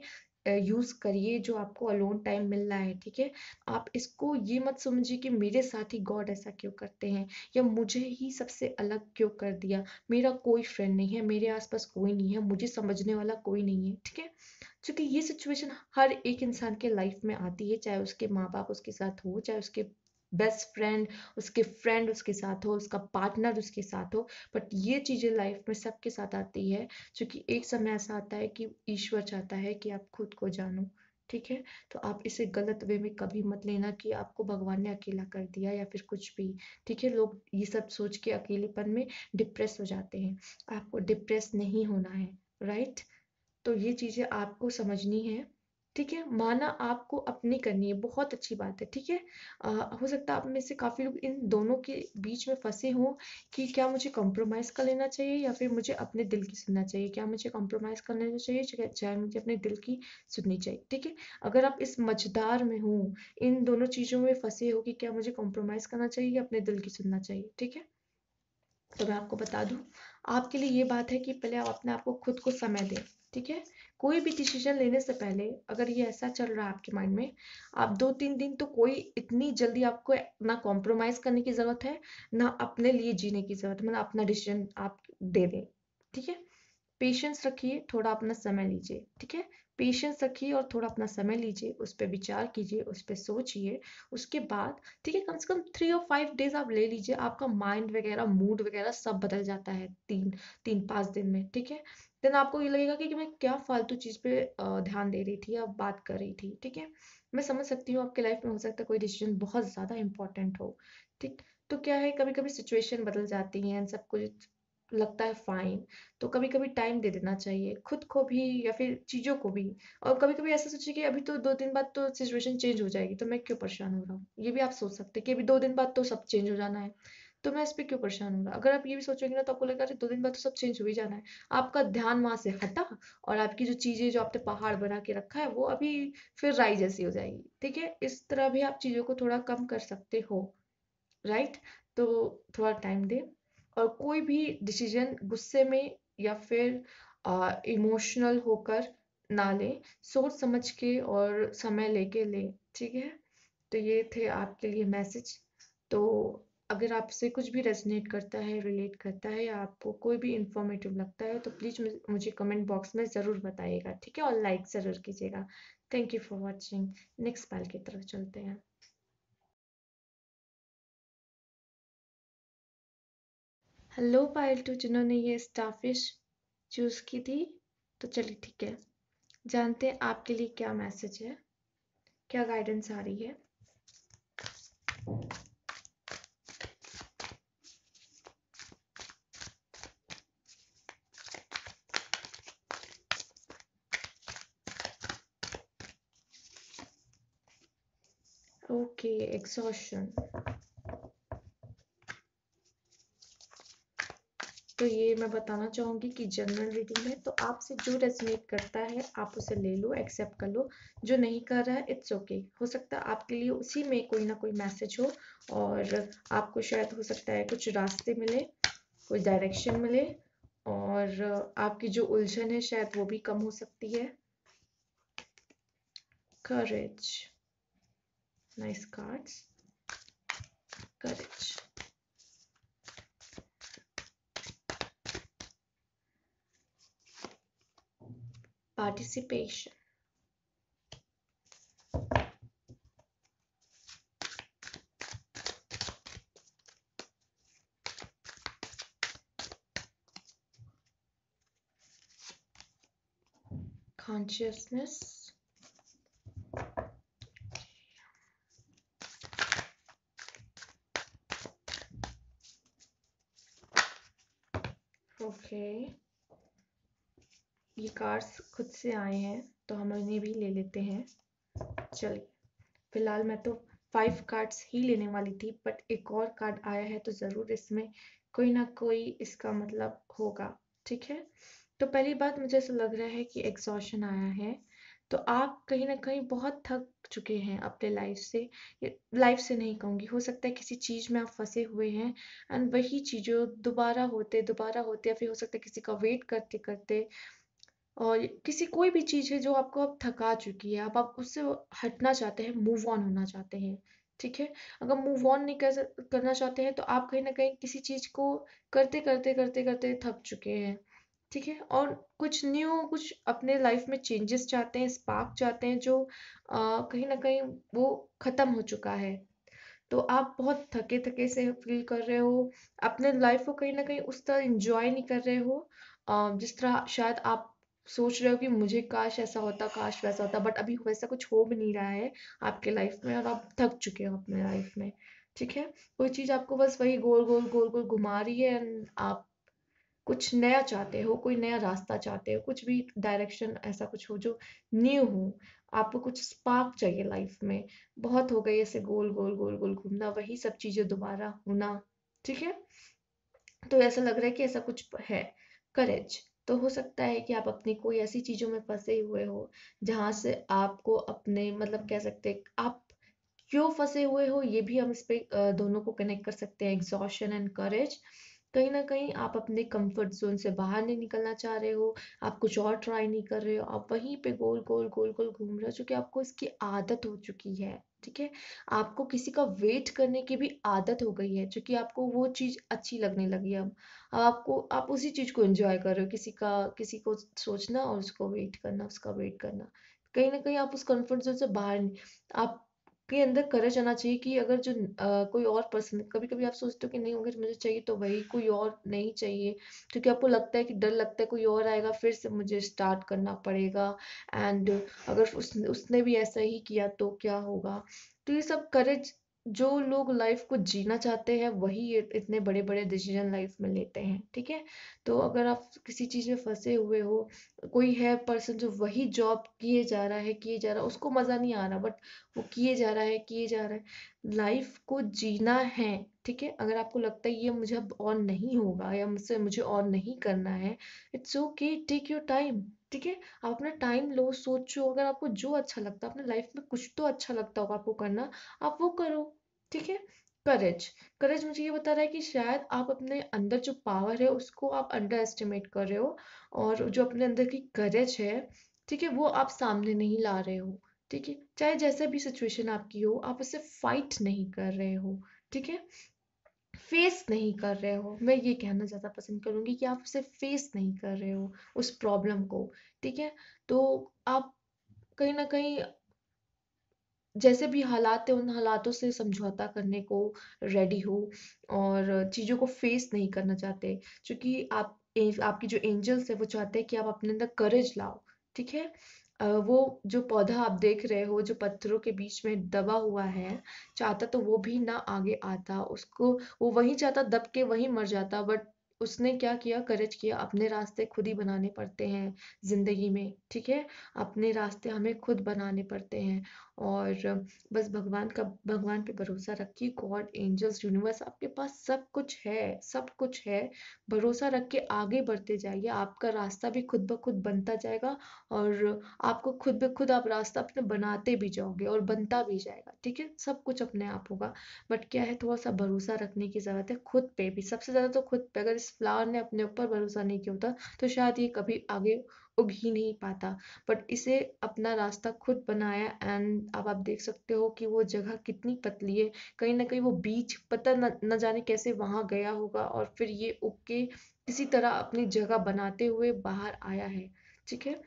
यूज़ करिए जो आपको अलोन टाइम मिल रहा है ठीक है आप इसको ये मत समझिए कि मेरे साथ ही गॉड ऐसा क्यों करते हैं या मुझे ही सबसे अलग क्यों कर दिया मेरा कोई फ्रेंड नहीं है मेरे आसपास कोई नहीं है मुझे समझने वाला कोई नहीं है ठीक है क्योंकि ये सिचुएशन हर एक इंसान के लाइफ में आती है चाहे उसके माँ बाप उसके साथ हो चाहे उसके बेस्ट फ्रेंड उसके फ्रेंड उसके साथ हो उसका पार्टनर उसके साथ हो बट ये चीज़ें लाइफ में सबके साथ आती है क्योंकि एक समय ऐसा आता है कि ईश्वर चाहता है कि आप खुद को जानो ठीक है तो आप इसे गलत वे में कभी मत लेना कि आपको भगवान ने अकेला कर दिया या फिर कुछ भी ठीक है लोग ये सब सोच के अकेलेपन में डिप्रेस हो जाते हैं आपको डिप्रेस नहीं होना है राइट तो ये चीज़ें आपको समझनी है ठीक है माना आपको अपनी करनी है बहुत अच्छी बात है ठीक है हो सकता है आप में से काफ़ी लोग इन दोनों के बीच में फंसे हों कि क्या मुझे कॉम्प्रोमाइज़ कर लेना चाहिए या फिर मुझे अपने दिल की सुनना चाहिए क्या मुझे कॉम्प्रोमाइज़ कर लेना चाहिए चाहे मुझे अपने दिल की सुननी चाहिए ठीक है अगर आप इस मझदार में हों इन दोनों चीज़ों में फंसे हो कि क्या मुझे कॉम्प्रोमाइज़ करना चाहिए या अपने दिल की सुनना चाहिए ठीक है तो मैं आपको बता दूं आपके लिए ये बात है कि पहले आप अपने आप को खुद को समय दें ठीक है कोई भी डिसीजन लेने से पहले अगर ये ऐसा चल रहा है आपके माइंड में आप दो तीन दिन तो कोई इतनी जल्दी आपको ना कॉम्प्रोमाइज करने की जरूरत है ना अपने लिए जीने की जरूरत है मतलब अपना डिसीजन आप दे दें ठीक है पेशेंस रखिए थोड़ा अपना समय लीजिए ठीक है पेशेंस रखिए और थोड़ा अपना समय लीजिए उस पर विचार कीजिए उस पर सोचिए उसके बाद ठीक है कम से कम थ्री और फाइव डेज आप ले लीजिए आपका माइंड वगैरह मूड वगैरह सब बदल जाता है तीन तीन पाँच दिन में ठीक है देन आपको ये लगेगा कि, कि मैं क्या फालतू चीज़ पे ध्यान दे रही थी या बात कर रही थी ठीक है मैं समझ सकती हूँ आपके लाइफ में हो सकता है कोई डिसीजन बहुत ज़्यादा इंपॉर्टेंट हो ठीक तो क्या है कभी कभी सिचुएशन बदल जाती है एंड सब कुछ लगता है फाइन तो कभी कभी टाइम दे देना चाहिए खुद को भी या फिर चीज़ों को भी और कभी कभी ऐसा सोचिए कि अभी तो दो दिन बाद तो सिचुएशन चेंज हो जाएगी तो मैं क्यों परेशान हो रहा हूँ ये भी आप सोच सकते हैं कि अभी दो दिन बाद तो सब चेंज हो जाना है तो मैं इस पर क्यों परेशान हूँ अगर आप ये भी सोचोगे ना तो आपको लगेगा दो दिन बाद तो सब चेंज हो ही जाना है आपका ध्यान वहां से हटा और आपकी जो चीजें जो आपने पहाड़ बना के रखा है वो अभी फिर राई जैसी हो जाएगी ठीक है इस तरह भी आप चीजों को थोड़ा कम कर सकते हो राइट तो थोड़ा टाइम दे और कोई भी डिसीजन गुस्से में या फिर इमोशनल होकर ना लें सोच समझ के और समय लेके लें ठीक है तो ये थे आपके लिए मैसेज तो अगर आपसे कुछ भी रेजनेट करता है रिलेट करता है या आपको कोई भी इंफॉर्मेटिव लगता है तो प्लीज़ मुझे कमेंट बॉक्स में ज़रूर बताइएगा ठीक है और लाइक ज़रूर कीजिएगा thank you for watching next pile की तरफ चलते हैं हेलो पायल टू जिन्होंने ये स्टाफिश चूज़ की थी तो चलिए ठीक है जानते हैं आपके लिए क्या मैसेज है क्या गाइडेंस आ रही है Okay, exhaustion. तो ये मैं बताना चाहूँगी कि जनरल रीडिंग है तो आपसे जो रेजनेट करता है आप उसे ले लो एक्सेप्ट कर लो जो नहीं कर रहा है इट्स ओके okay. हो सकता है आपके लिए उसी में कोई ना कोई मैसेज हो और आपको शायद हो सकता है कुछ रास्ते मिले कुछ डायरेक्शन मिले और आपकी जो उलझन है शायद वो भी कम हो सकती है courage Nice cards. Courage. Participation. Consciousness. Okay ये कार्स खुद से आए हैं तो हम इन्हें भी ले लेते हैं चलिए फिलहाल मैं तो फाइव कार्ड्स ही लेने वाली थी बट एक और कार्ड आया है तो ज़रूर इसमें कोई ना कोई इसका मतलब होगा ठीक है तो पहली बात मुझे ऐसा लग रहा है कि एग्जॉशन आया है तो आप कहीं ना कहीं बहुत थक चुके हैं अपने लाइफ से लाइफ से नहीं कहूँगी हो सकता है किसी चीज़ में आप फंसे हुए हैं एंड वही चीज़ों दोबारा होते दोबारा होते या फिर हो सकता है किसी का वेट करते करते और किसी कोई भी चीज़ है जो आपको अब थका चुकी है अब आप उससे हटना चाहते हैं मूव ऑन होना चाहते हैं ठीक है अगर मूव ऑन नहीं कर करना चाहते हैं तो आप कहीं ना कहीं किसी चीज़ को करते करते करते करते थक चुके हैं ठीक है और कुछ न्यू कुछ अपने लाइफ में चेंजेस चाहते हैं स्पार्क चाहते हैं जो आ, कहीं ना कहीं वो ख़त्म हो चुका है तो आप बहुत थके थके से फील कर रहे हो अपने लाइफ को कहीं ना कहीं उस तरह इंजॉय नहीं कर रहे हो जिस तरह शायद आप सोच रहे हो कि मुझे काश ऐसा होता काश वैसा होता बट अभी वैसा कुछ हो भी नहीं रहा है आपके लाइफ में और आप थक चुके हो अपने लाइफ में ठीक है कोई चीज़ आपको बस वही गोल गोल गोल गोल घुमा रही है एंड आप कुछ नया चाहते हो कोई नया रास्ता चाहते हो कुछ भी डायरेक्शन ऐसा कुछ हो जो न्यू हो आपको कुछ स्पार्क चाहिए लाइफ में बहुत हो गई ऐसे गोल गोल गोल गोल घूमना वही सब चीजें दोबारा होना ठीक है तो ऐसा लग रहा है कि ऐसा कुछ है करेज तो हो सकता है कि आप अपनी कोई ऐसी चीजों में फंसे हुए हो जहां से आपको अपने मतलब कह सकते हैं आप क्यों फंसे हुए हो ये भी हम इस पे दोनों को कनेक्ट कर सकते हैं एग्जॉशन एंड करेज कहीं ना कहीं आप अपने कंफर्ट जोन से बाहर नहीं निकलना चाह रहे हो आप कुछ और ट्राई नहीं कर रहे हो आप वहीं पे गोल गोल गोल गोल घूम रहे हो क्योंकि आपको इसकी आदत हो चुकी है ठीक है आपको किसी का वेट करने की भी आदत हो गई है क्योंकि आपको वो चीज़ अच्छी लगने लगी है अब अब आपको आप उसी चीज़ को एंजॉय कर रहे हो किसी का किसी को सोचना और उसको वेट करना उसका वेट करना कहीं ना कहीं आप उस कंफर्ट जोन से बाहर नहीं आप के अंदर करज आना चाहिए कि अगर जो आ, कोई और पर्सन कभी कभी आप सोचते हो कि नहीं होंगे मुझे चाहिए तो वही कोई और नहीं चाहिए क्योंकि आपको लगता है कि डर लगता है कोई और आएगा फिर से मुझे स्टार्ट करना पड़ेगा एंड अगर उस, उसने भी ऐसा ही किया तो क्या होगा तो ये सब करेज जो लोग लाइफ को जीना चाहते हैं वही इतने बड़े बड़े डिसीजन लाइफ में लेते हैं ठीक है तो अगर आप किसी चीज़ में फंसे हुए हो कोई है पर्सन जो वही जॉब किए जा रहा है किए जा रहा है उसको मज़ा नहीं आ रहा बट वो किए जा रहा है किए जा रहा है लाइफ को जीना है ठीक है अगर आपको लगता है ये मुझे अब ऑन नहीं होगा या मुझसे मुझे ऑन नहीं करना है it's okay take your time ठीक है आप अपना टाइम लो सोचो अगर आपको जो अच्छा लगता है अपने लाइफ में कुछ तो अच्छा लगता होगा आपको करना आप वो करो ठीक है करेज करेज मुझे ये बता रहा है कि शायद आप अपने अंदर जो पावर है उसको आप अंडर एस्टिमेट कर रहे हो और जो अपने अंदर की करेज है ठीक है वो आप सामने नहीं ला रहे हो ठीक है चाहे जैसे भी सिचुएशन आपकी हो आप उससे फाइट नहीं कर रहे हो ठीक है फेस नहीं कर रहे हो मैं ये कहना ज़्यादा पसंद करूँगी कि आप उसे फेस नहीं कर रहे हो उस प्रॉब्लम को ठीक है तो आप कहीं ना कहीं जैसे भी हालात है उन हालातों से समझौता करने को रेडी हो और चीज़ों को फेस नहीं करना चाहते क्योंकि आप आपकी जो एंजल्स है वो चाहते हैं कि आप अपने अंदर करेज लाओ ठीक है वो जो पौधा आप देख रहे हो जो पत्थरों के बीच में दबा हुआ है चाहता तो वो भी ना आगे आता उसको वो वहीं चाहता दब के वहीं मर जाता बट उसने क्या किया करेज किया अपने रास्ते खुद ही बनाने पड़ते हैं ज़िंदगी में ठीक है अपने रास्ते हमें खुद बनाने पड़ते हैं और बस भगवान का भगवान पे भरोसा रखिए गॉड एंजल्स यूनिवर्स आपके पास सब कुछ है सब कुछ है भरोसा रख के आगे बढ़ते जाइए आपका रास्ता भी खुद ब खुद बनता जाएगा और आपको खुद ब खुद आप रास्ता अपने बनाते भी जाओगे और बनता भी जाएगा ठीक है सब कुछ अपने आप होगा बट क्या है थोड़ा सा भरोसा रखने की ज़रूरत है खुद पे भी सबसे ज़्यादा तो खुद पे अगर इस फ्लावर ने अपने ऊपर भरोसा नहीं किया होता तो शायद ये कभी आगे उग ही नहीं पाता बट इसे अपना रास्ता खुद बनाया एंड अब आप देख सकते हो कि वो जगह कितनी पतली है कहीं ना कहीं वो बीच पता न, न जाने कैसे वहाँ गया होगा और फिर ये उग के किसी तरह अपनी जगह बनाते हुए बाहर आया है ठीक है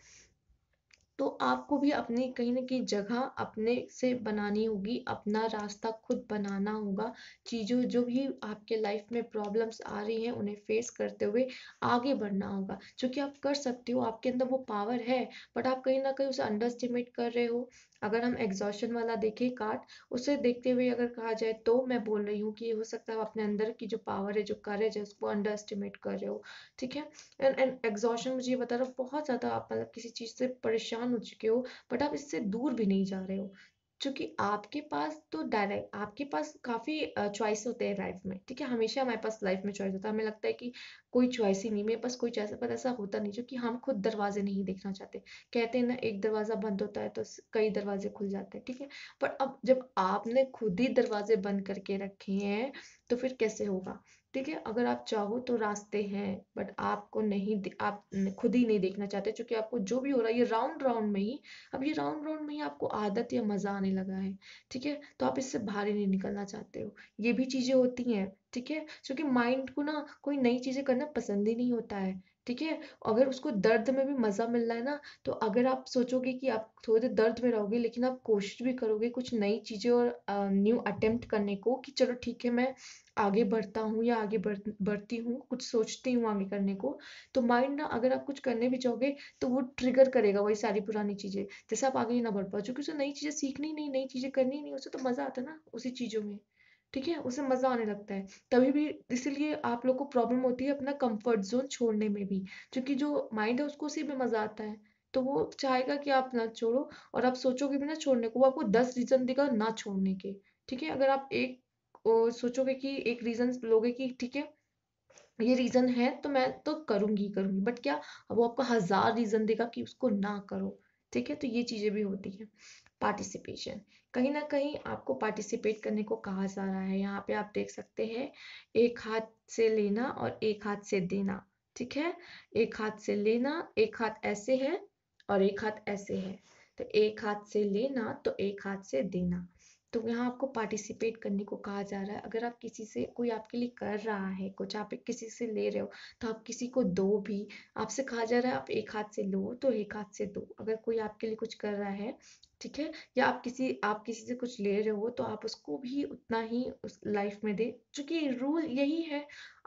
तो आपको भी अपनी कहीं ना कहीं जगह अपने से बनानी होगी अपना रास्ता खुद बनाना होगा चीज़ों जो भी आपके लाइफ में प्रॉब्लम्स आ रही हैं उन्हें फेस करते हुए आगे बढ़ना होगा जो आप कर सकते हो आपके अंदर वो पावर है बट आप कहीं ना कहीं उसे अंडर एस्टिमेट कर रहे हो अगर हम एग्जॉशन वाला देखें कार्ड उसे देखते हुए अगर कहा जाए तो मैं बोल रही हूँ कि हो सकता है आप अपने अंदर की जो पावर है जो करेज है उसको अंडर एस्टिमेट कर रहे हो ठीक है एंड एंड एग्जॉशन मुझे ये बता रहा हूँ बहुत ज़्यादा आप मतलब किसी चीज़ से परेशान हो चुके हो बट आप इससे दूर भी नहीं जा रहे हो चूंकि आपके पास तो डायरेक्ट आपके पास काफ़ी चॉइस होते हैं लाइफ में ठीक है हमेशा हमारे पास लाइफ में चॉइस होता है हमें लगता है कि कोई चॉइस ही नहीं मेरे पास कोई चॉइस पर ऐसा होता नहीं क्योंकि हम खुद दरवाजे नहीं देखना चाहते कहते हैं ना एक दरवाज़ा बंद होता है तो कई दरवाजे खुल जाते हैं ठीक है पर अब जब आपने खुद ही दरवाजे बंद करके रखे हैं तो फिर कैसे होगा ठीक है अगर आप चाहो तो रास्ते हैं बट आपको नहीं आप खुद ही नहीं देखना चाहते क्योंकि आपको जो भी हो रहा है ये राउंड राउंड में ही अब ये राउंड राउंड में ही आपको आदत या मज़ा आने लगा है ठीक है तो आप इससे बाहर ही नहीं निकलना चाहते हो ये भी चीज़ें होती हैं ठीक है क्योंकि माइंड को ना कोई नई चीज़ें करना पसंद ही नहीं होता है ठीक है अगर उसको दर्द में भी मज़ा मिलना है ना तो अगर आप सोचोगे कि आप थोड़ी देर दर्द में रहोगे लेकिन आप कोशिश भी करोगे कुछ नई चीज़ें और न्यू अटेम्प्ट करने को कि चलो ठीक है मैं आगे बढ़ता हूँ या आगे बढ़ बढ़ती हूँ कुछ सोचती हूँ आगे करने को तो माइंड ना अगर आप कुछ करने भी जाओगे तो वो ट्रिगर करेगा वही सारी पुरानी चीज़ें जैसे आप आगे ना बढ़ पाओ क्योंकि उसे नई चीज़ें सीखनी नहीं नई चीज़ें करनी नहीं उसे तो मज़ा आता ना उसी चीज़ों में ठीक है उसे मज़ा आने लगता है तभी भी इसीलिए आप लोग को प्रॉब्लम होती है अपना कंफर्ट जोन छोड़ने में भी क्योंकि जो माइंड है उसको उसी में मज़ा आता है तो वो चाहेगा कि आप ना छोड़ो और आप सोचोगे भी ना छोड़ने को वो आपको दस रीज़न देगा ना छोड़ने के ठीक है अगर आप एक सोचोगे कि एक रीज़न लोगे कि ठीक है ये रीज़न है तो मैं तो करूंगी करूंगी बट क्या वो आपको हज़ार रीज़न देगा कि उसको ना करो ठीक है तो ये चीज़ें भी होती हैं पार्टिसिपेशन कहीं ना कहीं आपको पार्टिसिपेट करने को कहा जा रहा है यहाँ पे आप देख सकते हैं एक हाथ से लेना और एक हाथ से देना ठीक है एक हाथ से लेना एक हाथ ऐसे है और एक हाथ ऐसे है तो एक हाथ से लेना तो एक हाथ से देना तो यहाँ आपको पार्टिसिपेट करने को कहा जा रहा है अगर आप किसी से कोई आपके लिए कर रहा है कुछ आप किसी से ले रहे हो तो आप किसी को दो भी आपसे कहा जा रहा है आप एक हाथ से लो तो एक हाथ से दो अगर कोई आपके लिए कुछ कर रहा है ठीक है या आप किसी आप किसी से कुछ ले रहे हो तो आप उसको भी उतना ही उस लाइफ में दे चूंकि रूल यही है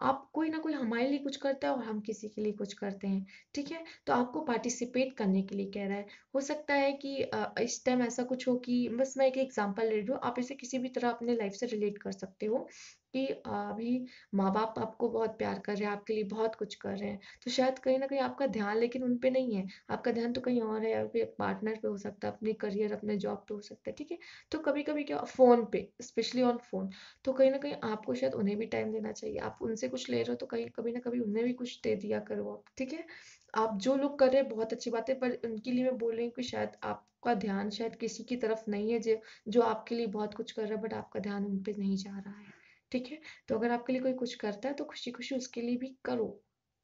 आप कोई ना कोई हमारे लिए कुछ करता है और हम किसी के लिए कुछ करते हैं ठीक है तो आपको पार्टिसिपेट करने के लिए कह रहा है हो सकता है कि इस टाइम ऐसा कुछ हो कि बस मैं एक एग्जांपल ले रही हूँ आप इसे किसी भी तरह अपने लाइफ से रिलेट कर सकते हो कि अभी हाँ माँ बाप आपको बहुत प्यार कर रहे हैं आपके लिए बहुत कुछ कर रहे हैं तो शायद कहीं ना कहीं आपका ध्यान लेकिन उन नहीं है आपका ध्यान तो कहीं और है आपके पार्टनर पे हो सकता है अपने करियर अपने जॉब पे हो सकता है ठीक है तो कभी कभी क्या फोन पे स्पेशली ऑन फोन तो कहीं ना कहीं आपको शायद उन्हें भी टाइम देना चाहिए आप उनसे कुछ ले रहे हो तो कहीं कभी ना कभी उन्हें भी कुछ दे दिया करो आप ठीक है आप जो लोग कर रहे हैं बहुत अच्छी बात है पर उनके लिए मैं बोल रही हूँ कि शायद आपका ध्यान शायद किसी की तरफ नहीं है जो जो आपके लिए बहुत कुछ कर रहा है बट आपका ध्यान उन पर नहीं जा रहा है ठीक है तो अगर आपके लिए कोई कुछ करता है तो खुशी खुशी उसके लिए भी करो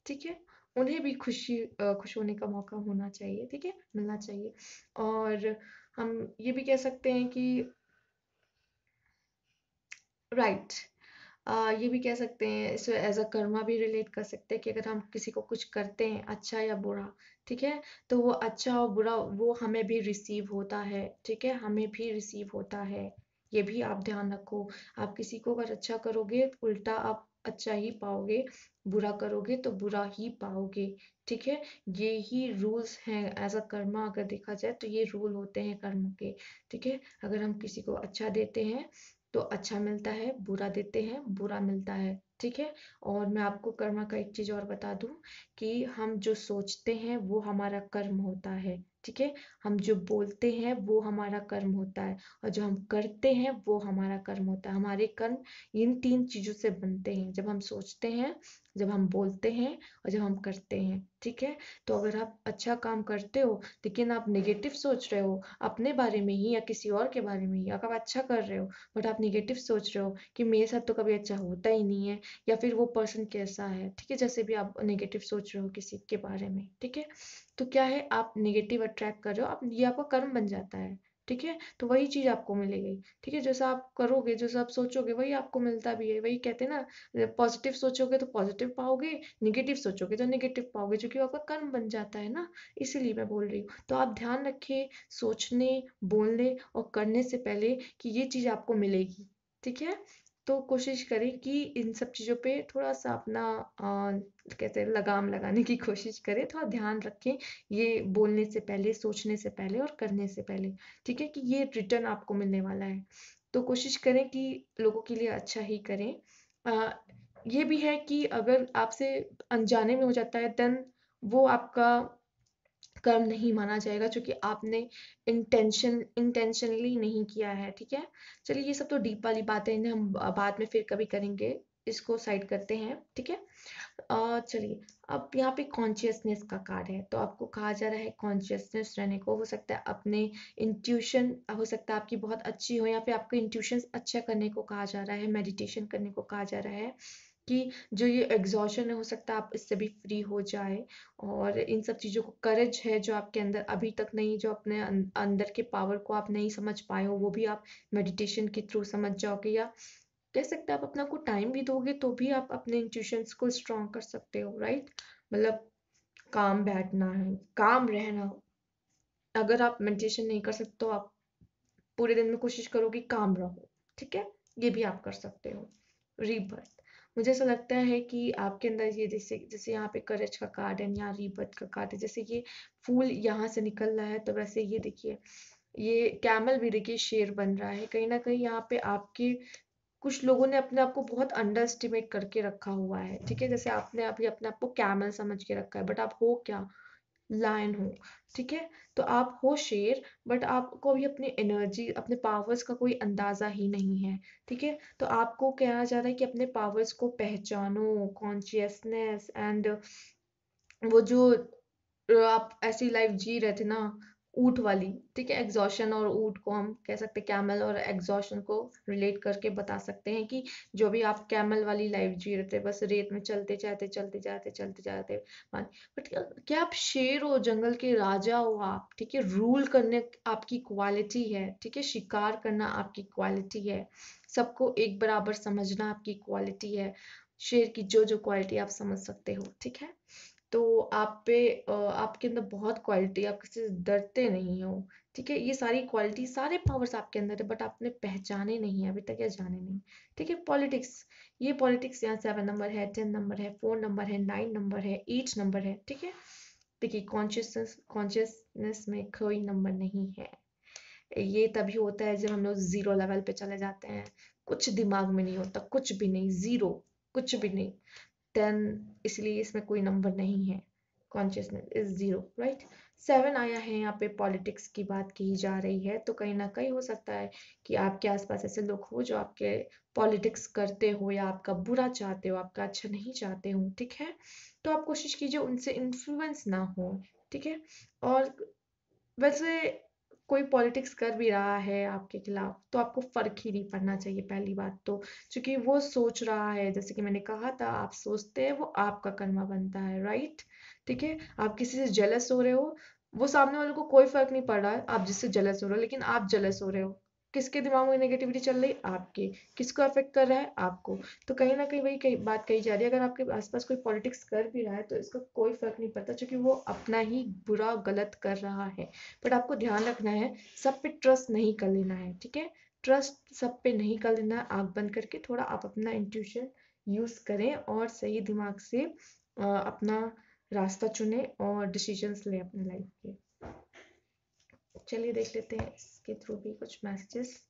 ठीक है उन्हें भी खुशी खुश होने का मौका होना चाहिए ठीक है मिलना चाहिए और हम ये भी कह सकते हैं कि राइट आ, ये भी कह सकते हैं इसको एज अ कर्मा भी रिलेट कर सकते हैं कि अगर हम किसी को कुछ करते हैं अच्छा या बुरा ठीक है तो वो अच्छा और बुरा वो हमें भी रिसीव होता है ठीक है हमें भी रिसीव होता है ये भी आप ध्यान रखो आप किसी को अगर अच्छा करोगे उल्टा आप अच्छा ही पाओगे बुरा करोगे तो बुरा ही पाओगे ठीक है ये ही रूल्स हैं एज अ कर्मा अगर देखा जाए तो ये रूल होते हैं कर्म के ठीक है अगर हम किसी को अच्छा देते हैं तो अच्छा मिलता है बुरा देते हैं बुरा मिलता है ठीक है और मैं आपको कर्मा का एक चीज और बता दूं कि हम जो सोचते हैं वो हमारा कर्म होता है ठीक है हम जो बोलते हैं वो हमारा कर्म होता है और जो हम करते हैं वो हमारा कर्म होता है हमारे कर्म इन तीन चीज़ों से बनते हैं जब हम सोचते हैं जब हम बोलते हैं और जब हम करते हैं ठीक है तो अगर आप अच्छा काम करते हो लेकिन आप निगेटिव सोच रहे हो अपने बारे में ही या किसी और के बारे में ही अगर आप अच्छा कर रहे हो बट आप निगेटिव सोच रहे हो कि मेरे साथ तो कभी अच्छा होता ही नहीं है या फिर वो पर्सन कैसा है ठीक है जैसे भी आप निगेटिव सोच रहे हो किसी के बारे में ठीक है तो क्या है आप नेगेटिव अट्रैक्ट कर रहे हो आप ये आपका कर्म बन जाता है ठीक है तो वही चीज़ आपको मिलेगी ठीक है जैसा आप करोगे जैसा आप सोचोगे वही आपको मिलता भी है वही कहते हैं ना पॉजिटिव सोचोगे तो पॉजिटिव पाओगे निगेटिव सोचोगे तो निगेटिव पाओगे जो कि आपका कर्म बन जाता है ना इसीलिए मैं बोल रही हूँ तो आप ध्यान रखिए सोचने बोलने और करने से पहले कि ये चीज़ आपको मिलेगी ठीक है तो कोशिश करें कि इन सब चीज़ों पे थोड़ा सा अपना आ, कहते हैं लगाम लगाने की कोशिश करें थोड़ा ध्यान रखें ये बोलने से पहले सोचने से पहले और करने से पहले ठीक है कि ये रिटर्न आपको मिलने वाला है तो कोशिश करें कि लोगों के लिए अच्छा ही करें आ, ये भी है कि अगर आपसे अनजाने में हो जाता है देन वो आपका कर्म नहीं माना जाएगा क्योंकि आपने इंटेंशन इंटेंशनली नहीं किया है ठीक है चलिए ये सब तो डीप वाली बातें इन्हें हम बाद में फिर कभी करेंगे इसको साइड करते हैं ठीक है चलिए अब यहाँ पे कॉन्शियसनेस का कार्ड है तो आपको कहा जा रहा है कॉन्शियसनेस रहने को हो सकता है अपने इंट्यूशन हो सकता है आपकी बहुत अच्छी हो या फिर आपको इंट्यूशन अच्छा करने को कहा जा रहा है मेडिटेशन करने को कहा जा रहा है कि जो ये एग्जॉशन है हो सकता है आप इससे भी फ्री हो जाए और इन सब चीज़ों को करेज है जो आपके अंदर अभी तक नहीं जो अपने अं-, अंदर के पावर को आप नहीं समझ पाए हो वो भी आप मेडिटेशन के थ्रू समझ जाओगे या कह सकते आप अपना को टाइम भी दोगे तो भी आप अपने इंट्यूशंस को स्ट्रॉन्ग कर सकते हो राइट मतलब काम बैठना है काम रहना अगर आप मेडिटेशन नहीं कर सकते तो आप पूरे दिन में कोशिश करो कि काम रहो ठीक है ये भी आप कर सकते हो रीबर्थ मुझे ऐसा लगता है कि आपके अंदर ये जैसे जैसे यहाँ पे करेज का कार्ड है यहाँ रीबत का कार्ड है जैसे ये फूल यहाँ से निकल रहा है तो वैसे ये देखिए ये कैमल भी देखिए शेर बन रहा है कहीं ना कहीं यहाँ पे आपके कुछ लोगों ने अपने आप को बहुत अंडर एस्टिमेट करके रखा हुआ है ठीक है जैसे आपने अभी अपने आप को कैमल समझ के रखा है बट आप हो क्या लायन हो ठीक है तो आप हो शेर बट आपको अभी अपनी एनर्जी अपने पावर्स का कोई अंदाज़ा ही नहीं है ठीक है तो आपको कहना जा रहा है कि अपने पावर्स को पहचानो कॉन्शियसनेस एंड वो जो आप ऐसी लाइफ जी रहे थे ना ऊट वाली ठीक है एग्जॉशन और ऊट को हम कह सकते हैं कैमल और एग्जॉशन को रिलेट करके बता सकते हैं कि जो भी आप कैमल वाली लाइफ जी रहे थे बस रेत में चलते जाते चलते जाते चलते जाते बट क्या आप शेर हो जंगल के राजा हो आप ठीक है रूल करने आपकी क्वालिटी है ठीक है शिकार करना आपकी क्वालिटी है सबको एक बराबर समझना आपकी क्वालिटी है शेर की जो जो क्वालिटी आप समझ सकते हो ठीक है तो आप पे आपके अंदर बहुत क्वालिटी आप किसी से डरते नहीं हो ठीक है ये सारी क्वालिटी सारे पावर्स आपके अंदर है बट आपने पहचाने नहीं है अभी तक या जाने नहीं ठीक है पॉलिटिक्स ये पॉलिटिक्स यहाँ सेवन नंबर है टेन नंबर है फोर नंबर है नाइन नंबर है एट नंबर है ठीक है देखिए कॉन्शियसनेस कॉन्शियसनेस में कोई नंबर नहीं है ये तभी होता है जब हम लोग जीरो लेवल पे चले जाते हैं कुछ दिमाग में नहीं होता कुछ भी नहीं जीरो कुछ भी नहीं टेन इसलिए इसमें कोई नंबर नहीं है consciousness is zero right seven आया है यहाँ पे पॉलिटिक्स की बात की जा रही है तो कहीं ना कहीं हो सकता है कि आपके आसपास ऐसे लोग हो जो आपके पॉलिटिक्स करते हो या आपका बुरा चाहते हो आपका अच्छा नहीं चाहते हो ठीक है तो आप कोशिश कीजिए उनसे इन्फ्लुएंस ना हो ठीक है और वैसे कोई पॉलिटिक्स कर भी रहा है आपके खिलाफ तो आपको फ़र्क ही नहीं पड़ना चाहिए पहली बात तो क्योंकि वो सोच रहा है जैसे कि मैंने कहा था आप सोचते हैं वो आपका कर्मा बनता है राइट ठीक है आप किसी से जेलस हो रहे हो वो सामने वाले को कोई फ़र्क नहीं पड़ रहा है आप जिससे जलस हो रहे हो लेकिन आप जलस हो रहे हो किसके दिमाग में नेगेटिविटी चल रही आपके किसको अफेक्ट कर रहा है आपको तो कहीं ना कहीं वही कही, बात कही जा रही है अगर आपके आसपास कोई पॉलिटिक्स कर भी रहा है तो इसका कोई फर्क नहीं पड़ता क्योंकि वो अपना ही बुरा गलत कर रहा है बट आपको ध्यान रखना है सब पे ट्रस्ट नहीं कर लेना है ठीक है ट्रस्ट सब पे नहीं कर लेना है आँख बंद करके थोड़ा आप अपना इंट्यूशन यूज़ करें और सही दिमाग से अपना रास्ता चुने और डिसीजंस लें अपने लाइफ के चलिए देख लेते हैं इसके थ्रू भी कुछ मैसेजेस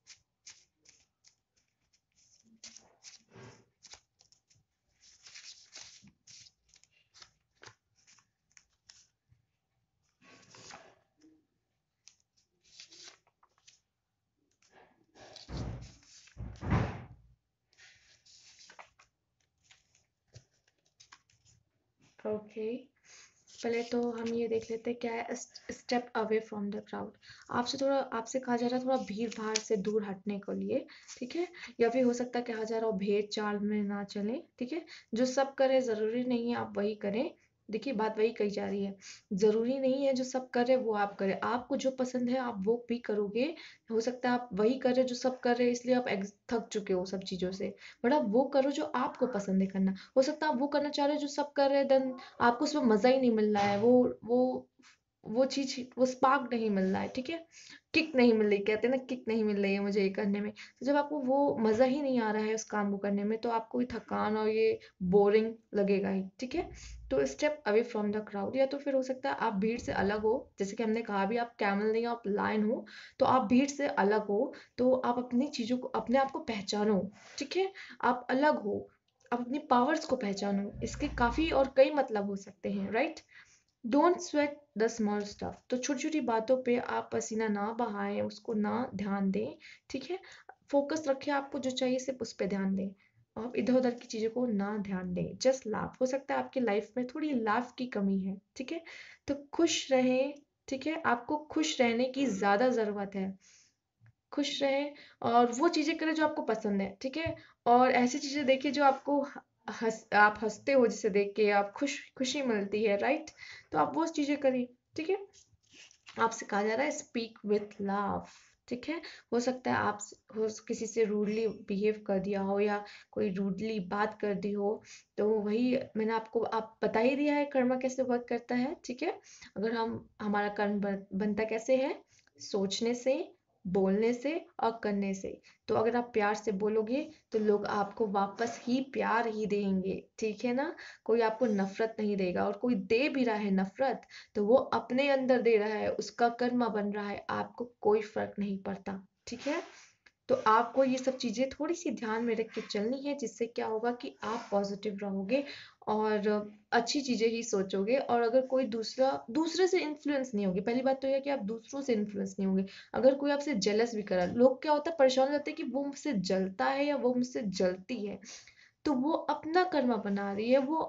Okay. पहले तो हम ये देख लेते हैं क्या है step away from the crowd आपसे थोड़ा आपसे कहा जा रहा है थोड़ा भीड़ भाड़ से दूर हटने के लिए ठीक है या फिर हो सकता है कहा जा रहा हो भेड़ चाल में ना चले ठीक है जो सब करें ज़रूरी नहीं है आप वही करें देखिए बात वही कही जा रही है ज़रूरी नहीं है जो सब कर रहे वो आप करें आपको जो पसंद है आप वो भी करोगे हो सकता है आप वही कर रहे जो सब कर रहे हैं इसलिए आप थक चुके हो सब चीज़ों से बट आप वो करो जो आपको पसंद है करना हो सकता है आप वो करना चाह रहे हो जो सब कर रहे हैं देन आपको उसमें मज़ा ही नहीं मिल रहा है वो वो वो चीज वो स्पार्क नहीं मिल रहा है ठीक है किक नहीं मिल रही कहते हैं ना किक नहीं मिल रही है मुझे ये करने में तो जब आपको वो मज़ा ही नहीं आ रहा है उस काम को करने में तो आपको भी थकान और ये बोरिंग लगेगा ही ठीक है तो step away from the crowd या तो फिर हो सकता है आप भीड़ से अलग हो जैसे कि हमने कहा भी आप कैमल नहीं आप लाइन हो तो आप भीड़ से अलग हो तो आप अपनी चीज़ों को अपने आप को पहचानो ठीक है आप अलग हो आप अपनी पावर्स को पहचानो इसके काफ़ी और कई मतलब हो सकते हैं right don't sweat the small stuff तो छोटी छोटी बातों पे आप पसीना ना बहाएं उसको ना ध्यान दें ठीक है फोकस रखें आपको जो चाहिए सिर्फ उस पर ध्यान दें आप इधर उधर की चीज़ों को ना ध्यान दें जस्ट लाभ हो सकता है आपकी लाइफ में थोड़ी लाभ की कमी है ठीक है तो खुश रहें ठीक है आपको खुश रहने की ज़्यादा ज़रूरत है खुश रहें और वो चीज़ें करें जो आपको पसंद है ठीक है और ऐसी चीज़ें देखिए जो आपको हस, आप हंसते हो जिसे देख के आप खुश खुशी मिलती है राइट तो आप वो चीज़ें करिए ठीक है आपसे कहा जा रहा है स्पीक विथ लव ठीक है हो सकता है आप हो किसी से रूडली बिहेव कर दिया हो या कोई रूडली बात कर दी हो तो वही मैंने आपको आप बता ही दिया है कर्मा कैसे वर्क करता है ठीक है अगर हम हमारा कर्म बनता कैसे है सोचने से बोलने से और करने से तो अगर आप प्यार से बोलोगे तो लोग आपको वापस ही प्यार ही देंगे ठीक है ना कोई आपको नफरत नहीं देगा और कोई दे भी रहा है नफरत तो वो अपने अंदर दे रहा है उसका कर्म बन रहा है आपको कोई फर्क नहीं पड़ता ठीक है तो आपको ये सब चीज़ें थोड़ी सी ध्यान में रख के चलनी है जिससे क्या होगा कि आप पॉजिटिव रहोगे और अच्छी चीज़ें ही सोचोगे और अगर कोई दूसरा दूसरे से इन्फ्लुएंस नहीं होगी पहली बात तो यह कि आप दूसरों से इन्फ्लुएंस नहीं होंगे अगर कोई आपसे जलस भी करा लोग क्या होता है परेशान रहते हैं कि वो मुझसे जलता है या वो मुझसे जलती है तो वो अपना कर्मा बना रही है वो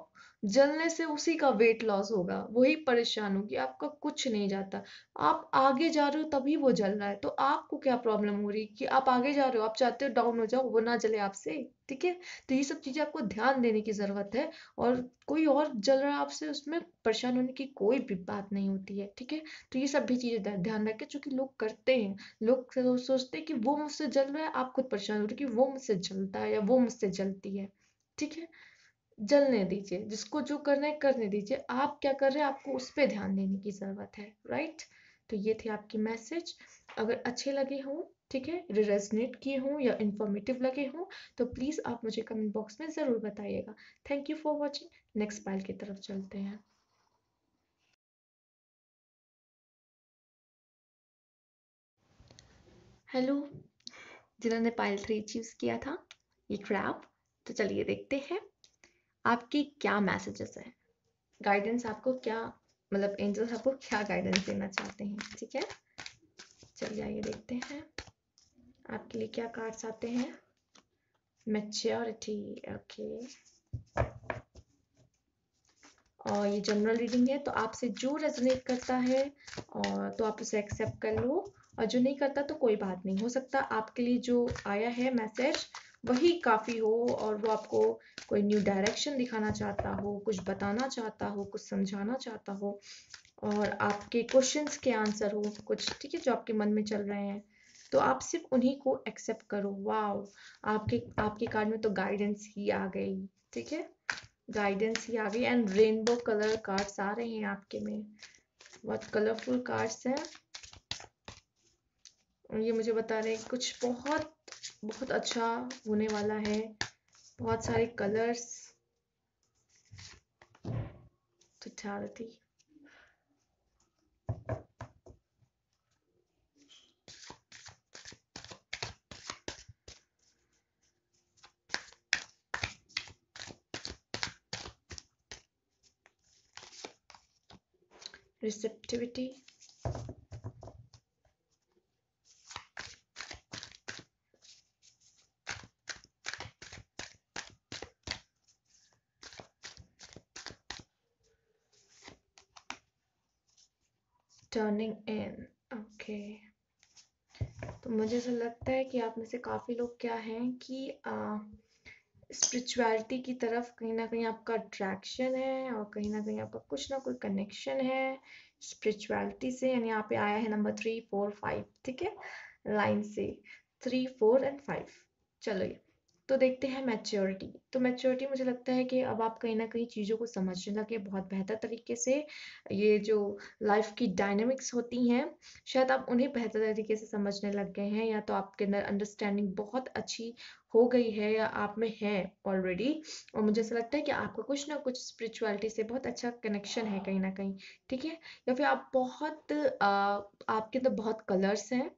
जलने से उसी का वेट लॉस होगा वही परेशान होगी आपका कुछ नहीं जाता आप आगे जा रहे हो तभी वो जल रहा है तो आपको क्या प्रॉब्लम हो रही है कि आप आगे जा रहे हो आप चाहते हो डाउन हो जाओ वो ना जले आपसे ठीक है तो ये सब चीजें आपको ध्यान देने की जरूरत है और कोई और जल रहा है आपसे उसमें परेशान होने की कोई भी बात नहीं होती है ठीक है तो ये सब भी चीजें ध्यान रखें चूंकि लोग करते हैं लोग सोचते हैं कि वो मुझसे जल रहा है आप खुद परेशान हो रहे कि वो मुझसे जलता है या वो मुझसे जलती है ठीक है जलने दीजिए जिसको जो करना है करने दीजिए आप क्या कर रहे हैं आपको उस पर ध्यान देने की ज़रूरत है राइट तो ये थे आपकी मैसेज अगर अच्छे लगे हों ठीक है रेजनेट किए हों या इन्फॉर्मेटिव लगे हों तो प्लीज़ आप मुझे कमेंट बॉक्स में ज़रूर बताइएगा thank you for watching next pile की तरफ चलते हैं हेलो जिन्होंने पाइल थ्री अचीव किया था ये क्रैप तो चलिए देखते हैं आपके क्या मैसेजेस है गाइडेंस आपको क्या मतलब एंजल्स आपको क्या गाइडेंस देना चाहते हैं ठीक है चलिए आइए देखते हैं आपके लिए क्या कार्ड्स आते हैं मेच्योरिटी ओके और ये जनरल रीडिंग है तो आपसे जो रेजोनेट करता है और तो आप उसे एक्सेप्ट कर लो और जो नहीं करता तो कोई बात नहीं हो सकता आपके लिए जो आया है मैसेज वही काफ़ी हो और वो आपको कोई न्यू डायरेक्शन दिखाना चाहता हो कुछ बताना चाहता हो कुछ समझाना चाहता हो और आपके क्वेश्चंस के आंसर हो कुछ ठीक है जो आपके मन में चल रहे हैं तो आप सिर्फ उन्हीं को एक्सेप्ट करो वाओ आपके आपके कार्ड में तो गाइडेंस ही आ गई ठीक है गाइडेंस ही आ गई एंड रेनबो कलर कार्ड्स आ रहे हैं आपके में बहुत कलरफुल कार्ड्स हैं ये मुझे बता रहे हैं कुछ बहुत बहुत अच्छा होने वाला है बहुत सारे colours totality receptivity running in okay तो मुझे ऐसा लगता है कि आप में से काफ़ी लोग क्या हैं कि स्पिरिचुअलिटी की तरफ कहीं ना कहीं आपका अट्रैक्शन है और कहीं ना कहीं आपका कुछ ना कोई कनेक्शन है स्पिरिचुअलिटी से यानी यहाँ पे आया है नंबर थ्री फोर फाइव ठीक है लाइन से थ्री फोर एंड फाइव चलो ये तो देखते हैं मैच्योरिटी तो मैच्योरिटी मुझे लगता है कि अब आप कहीं ना कहीं चीज़ों को समझने लगे बहुत बेहतर तरीके से ये जो लाइफ की डायनेमिक्स होती हैं शायद आप उन्हें बेहतर तरीके से समझने लग गए हैं या तो आपके अंदर अंडरस्टैंडिंग बहुत अच्छी हो गई है या आप में है ऑलरेडी और मुझे ऐसा लगता है कि आपका कुछ ना कुछ स्पिरिचुअलिटी से बहुत अच्छा कनेक्शन है कहीं ना कहीं ठीक है या फिर आप बहुत आपके अंदर बहुत कलर्स हैं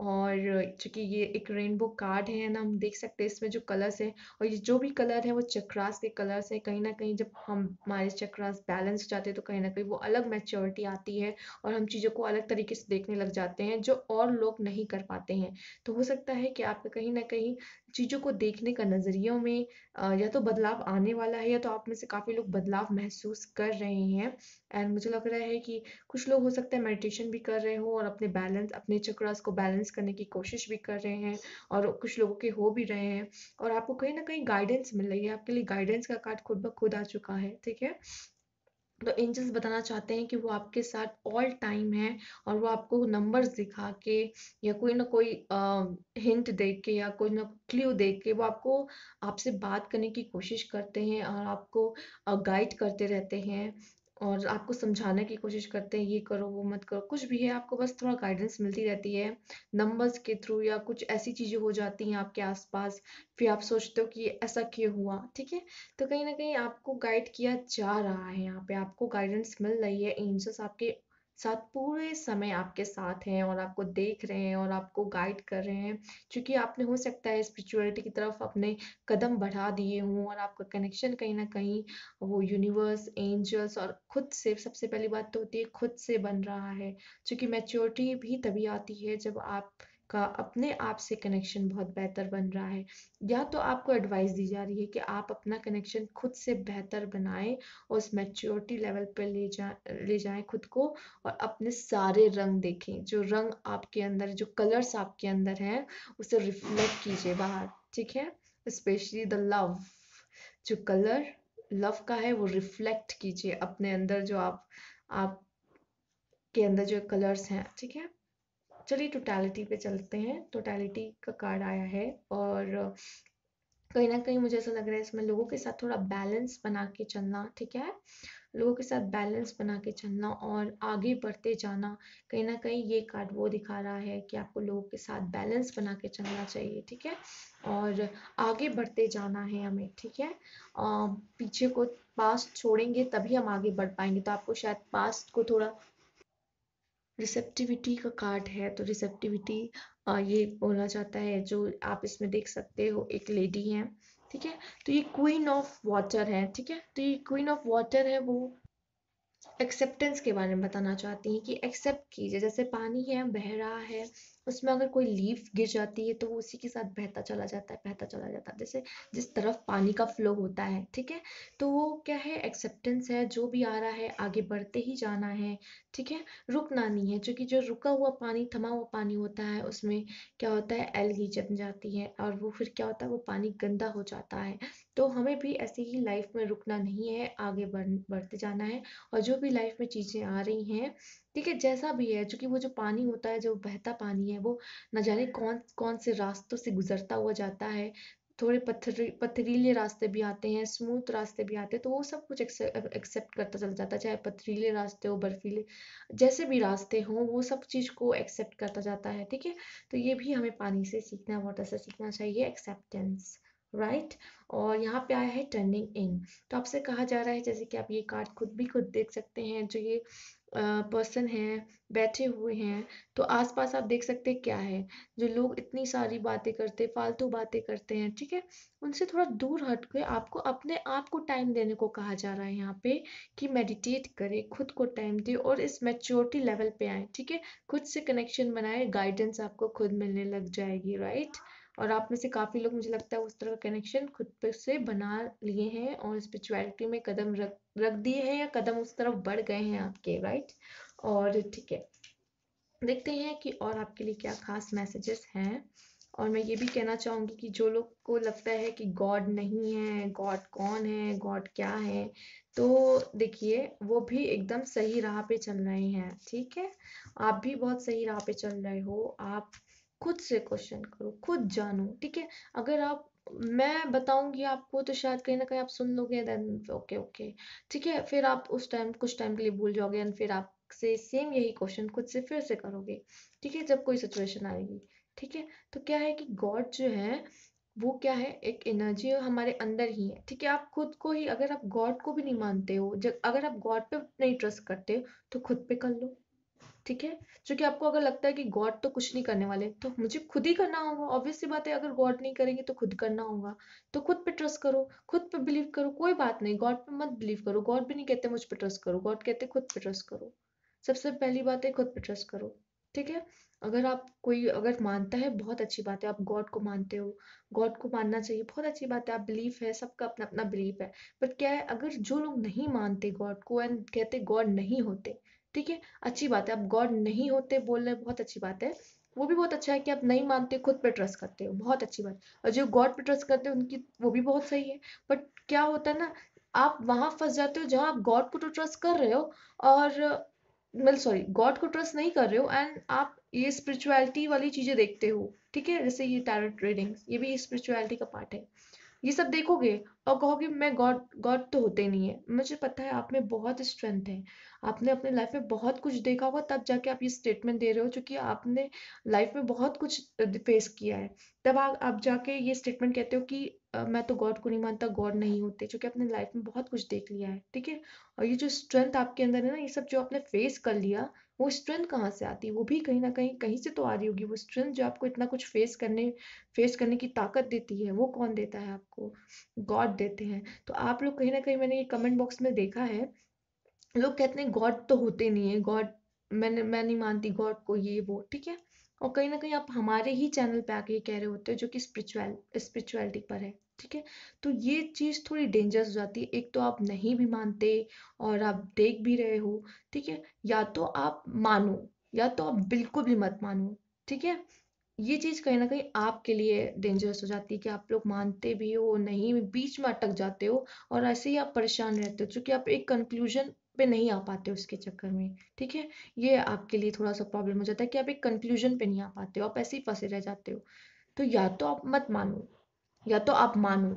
और चूंकि ये एक रेनबो कार्ड है ना हम देख सकते हैं इसमें जो कलर्स है और ये जो भी कलर है वो चक्रास के कलर्स है कहीं ना कहीं जब हम हमारे चक्रास बैलेंस हो जाते हैं तो कहीं ना कहीं वो अलग मैच्योरिटी आती है और हम चीज़ों को अलग तरीके से देखने लग जाते हैं जो और लोग नहीं कर पाते हैं तो हो सकता है कि आपका कहीं ना कहीं चीज़ों को देखने का नज़रियों में या तो बदलाव आने वाला है या तो आप में से काफ़ी लोग बदलाव महसूस कर रहे हैं एंड मुझे लग रहा है कि कुछ लोग हो सकता है मेडिटेशन भी कर रहे हो और अपने बैलेंस अपने चक्रास को बैलेंस करने की कोशिश भी कर रहे हैं और कुछ लोगों के हो भी रहे हैं और आपको कहीं ना कहीं गाइडेंस मिल रही है आपके लिए गाइडेंस का कार्ड खुद ब खुद आ चुका है ठीक है तो एंजल्स बताना चाहते हैं कि वो आपके साथ ऑल टाइम है और वो आपको नंबर्स दिखा के या कोई ना कोई हिंट दे के या कोई ना क्ल्यू दे के वो आपको आपसे बात करने की कोशिश करते हैं और आपको गाइड करते रहते हैं और आपको समझाने की कोशिश करते हैं ये करो वो मत करो कुछ भी है आपको बस थोड़ा गाइडेंस मिलती रहती है नंबर्स के थ्रू या कुछ ऐसी चीज़ें हो जाती हैं आपके आसपास फिर आप सोचते हो कि ऐसा क्यों हुआ ठीक है तो कहीं ना कहीं आपको गाइड किया जा रहा है यहाँ पे आपको गाइडेंस मिल रही है एंजल्स आपके साथ पूरे समय आपके साथ हैं और आपको देख रहे हैं और आपको गाइड कर रहे हैं क्योंकि आपने हो सकता है स्पिरिचुअलिटी की तरफ अपने कदम बढ़ा दिए हों और आपका कनेक्शन कहीं ना कहीं वो यूनिवर्स एंजल्स और खुद से सबसे पहली बात तो होती है खुद से बन रहा है क्योंकि मैच्योरिटी भी तभी आती है जब आप का अपने आप से कनेक्शन बहुत बेहतर बन रहा है या तो आपको एडवाइस दी जा रही है कि आप अपना कनेक्शन खुद से बेहतर बनाएं और उस मैच्योरिटी लेवल पर ले जा ले जाएं खुद को और अपने सारे रंग देखें जो रंग आपके अंदर जो कलर्स आपके अंदर हैं उसे रिफ्लेक्ट कीजिए बाहर ठीक है स्पेशली द लव जो कलर लव का है वो रिफ्लेक्ट कीजिए अपने अंदर जो आप आप के अंदर जो कलर्स हैं ठीक है चलिए टोटैलिटी पे चलते हैं टोटैलिटी का कार्ड आया है और कहीं ना कहीं मुझे ऐसा लग रहा है इसमें लोगों के साथ थोड़ा बैलेंस बना के चलना ठीक है लोगों के साथ बैलेंस बना के चलना और आगे बढ़ते जाना कहीं ना कहीं ये कार्ड वो दिखा रहा है कि आपको लोगों के साथ बैलेंस बना के चलना चाहिए ठीक है और आगे बढ़ते जाना है हमें ठीक है आ, पीछे को पास्ट छोड़ेंगे तभी हम आगे बढ़ पाएंगे तो आपको शायद पास्ट को थोड़ा रिसेप्टिविटी का कार्ड है तो रिसेप्टिविटी ये बोला जाता है जो आप इसमें देख सकते हो एक लेडी है ठीक है तो ये क्वीन ऑफ वाटर है ठीक है तो ये क्वीन ऑफ वाटर है वो एक्सेप्टेंस के बारे में बताना चाहती हैं कि एक्सेप्ट कीजिए जैसे पानी है बह रहा है उसमें अगर कोई लीफ गिर जाती है तो वो उसी के साथ बहता चला जाता है बहता चला जाता है जैसे जिस तरफ पानी का फ्लो होता है ठीक है तो वो क्या है एक्सेप्टेंस है जो भी आ रहा है आगे बढ़ते ही जाना है ठीक है रुकना नहीं है क्योंकि जो रुका हुआ पानी थमा हुआ पानी होता है उसमें क्या होता है एलगी जम जाती है और वो फिर क्या होता है वो पानी गंदा हो जाता है तो हमें भी ऐसे ही लाइफ में रुकना नहीं है आगे बढ़ बढ़ते जाना है और जो भी लाइफ में चीज़ें आ रही हैं ठीक है जैसा भी है चूंकि वो जो पानी होता है जो बहता पानी है वो न जाने कौन कौन से रास्तों से गुजरता हुआ जाता है थोड़े पत्थर पथरीले रास्ते भी आते हैं स्मूथ रास्ते भी आते हैं तो वो सब कुछ एक्सेप्ट करता चला जाता है चाहे पथरीले रास्ते हो बर्फीले जैसे भी रास्ते हों वो सब चीज़ को एक्सेप्ट करता जाता है ठीक है तो ये भी हमें पानी से सीखना वाटर से सीखना चाहिए एक्सेप्टेंस राइट और यहाँ पे आया है टर्निंग इन तो आपसे कहा जा रहा है जैसे कि आप ये कार्ड खुद भी खुद देख सकते हैं जो ये पर्सन हैं बैठे हुए हैं तो आसपास आप देख सकते हैं क्या है जो लोग इतनी सारी बातें करते फालतू बातें करते हैं ठीक है उनसे थोड़ा दूर हट के आपको अपने आप को टाइम देने को कहा जा रहा है यहाँ पे कि मेडिटेट करें खुद को टाइम दे और इस मेच्योरिटी लेवल पे आए ठीक है खुद से कनेक्शन बनाए गाइडेंस आपको खुद मिलने लग जाएगी राइट और आप में से काफ़ी लोग मुझे लगता है उस तरह का कनेक्शन खुद पे से बना लिए हैं और स्पिरिचुअलिटी में कदम रख रख दिए हैं या कदम उस तरफ बढ़ गए हैं आपके राइट और ठीक है देखते हैं कि और आपके लिए क्या खास मैसेजेस हैं और मैं ये भी कहना चाहूँगी कि जो लोग को लगता है कि गॉड नहीं है गॉड कौन है गॉड क्या है तो देखिए वो भी एकदम सही राह पे चल रहे हैं ठीक है आप भी बहुत सही राह पे चल रहे हो आप खुद से क्वेश्चन करो खुद जानो ठीक है अगर आप मैं बताऊंगी आपको तो शायद कहीं ना कहीं आप सुन लोगे देन ओके ओके ठीक है फिर आप उस टाइम कुछ टाइम के लिए भूल जाओगे एंड फिर आप से सेम यही क्वेश्चन खुद से फिर से करोगे ठीक है जब कोई सिचुएशन आएगी ठीक है तो क्या है कि गॉड जो है वो क्या है एक एनर्जी हमारे अंदर ही है ठीक है आप खुद को ही अगर आप गॉड को भी नहीं मानते हो जब अगर आप गॉड पे नहीं ट्रस्ट करते हो तो खुद पे कर लो ठीक है जो कि आपको अगर लगता है कि गॉड तो कुछ नहीं करने वाले तो मुझे खुद ही करना होगा ऑब्वियस सी बात है अगर गॉड नहीं करेंगे तो खुद करना होगा तो खुद पे ट्रस्ट करो खुद पे बिलीव करो कोई बात नहीं गॉड पे मत बिलीव करो गॉड भी नहीं कहते मुझ पे ट्रस्ट करो गॉड कहते खुद पे ट्रस्ट करो सबसे पहली बात है खुद पे ट्रस्ट करो ठीक है अगर आप कोई अगर मानता है बहुत अच्छी बात है आप गॉड को मानते हो गॉड को मानना चाहिए बहुत अच्छी बात है आप बिलीफ है सबका अपना अपना बिलीफ है बट क्या है अगर जो लोग नहीं मानते गॉड को एंड कहते गॉड नहीं होते ठीक है अच्छी बात है आप गॉड नहीं होते बोल रहे बहुत अच्छी बात है वो भी बहुत अच्छा है कि आप नहीं मानते खुद पे ट्रस्ट करते हो बहुत अच्छी बात और जो गॉड पे ट्रस्ट करते हैं उनकी वो भी बहुत सही है बट क्या होता है ना आप वहां फंस जाते हो जहां आप गॉड को तो ट्रस्ट कर रहे हो और मतलब सॉरी गॉड को ट्रस्ट नहीं कर रहे हो एंड आप ये स्पिरिचुअलिटी वाली चीज़ें देखते हो ठीक है जैसे ये टैरट ट्रेडिंग ये भी स्पिरिचुअलिटी का पार्ट है ये सब देखोगे और कहोगे मैं गॉड गॉड तो होते नहीं है मुझे पता है आप में बहुत स्ट्रेंथ है आपने अपने लाइफ में बहुत कुछ देखा होगा तब जाके आप ये स्टेटमेंट दे रहे हो क्योंकि आपने लाइफ में बहुत कुछ फेस किया है तब आ, आप जाके ये स्टेटमेंट कहते हो कि मैं तो गॉड को नहीं मानता गॉड नहीं होते क्योंकि अपने लाइफ में बहुत कुछ देख लिया है ठीक है और ये जो स्ट्रेंथ आपके अंदर है ना ये सब जो आपने फेस कर लिया वो स्ट्रेंथ कहाँ से आती है वो भी कहीं ना कहीं कहीं से तो आ रही होगी वो स्ट्रेंथ जो आपको इतना कुछ फेस करने फेस करने की ताकत देती है वो कौन देता है आपको गॉड देते हैं तो आप लोग कहीं ना कहीं मैंने ये कमेंट बॉक्स में देखा है लोग कहते हैं गॉड तो होते नहीं है गॉड मैंने मैं नहीं मानती गॉड को ये वो ठीक है और कहीं ना कहीं आप हमारे ही चैनल पे आके कह रहे होते हो जो कि स्पिरिचुअल स्पिरिचुअलिटी पर है ठीक है तो ये चीज़ थोड़ी डेंजरस हो जाती है एक तो आप नहीं भी मानते और आप देख भी रहे हो ठीक है या तो आप मानो या तो आप बिल्कुल भी मत मानो ठीक है ये चीज़ कहीं ना कहीं आपके लिए डेंजरस हो जाती है कि आप लोग मानते भी हो नहीं बीच में अटक जाते हो और ऐसे ही आप परेशान रहते हो क्योंकि आप एक कंक्लूजन पे नहीं आ पाते उसके चक्कर में ठीक है ये आपके लिए थोड़ा सा प्रॉब्लम हो जाता है कि आप एक कंक्लूजन पे नहीं आ पाते हो आप ऐसे ही फंसे रह जाते हो तो या तो आप मत मानो या तो आप मानो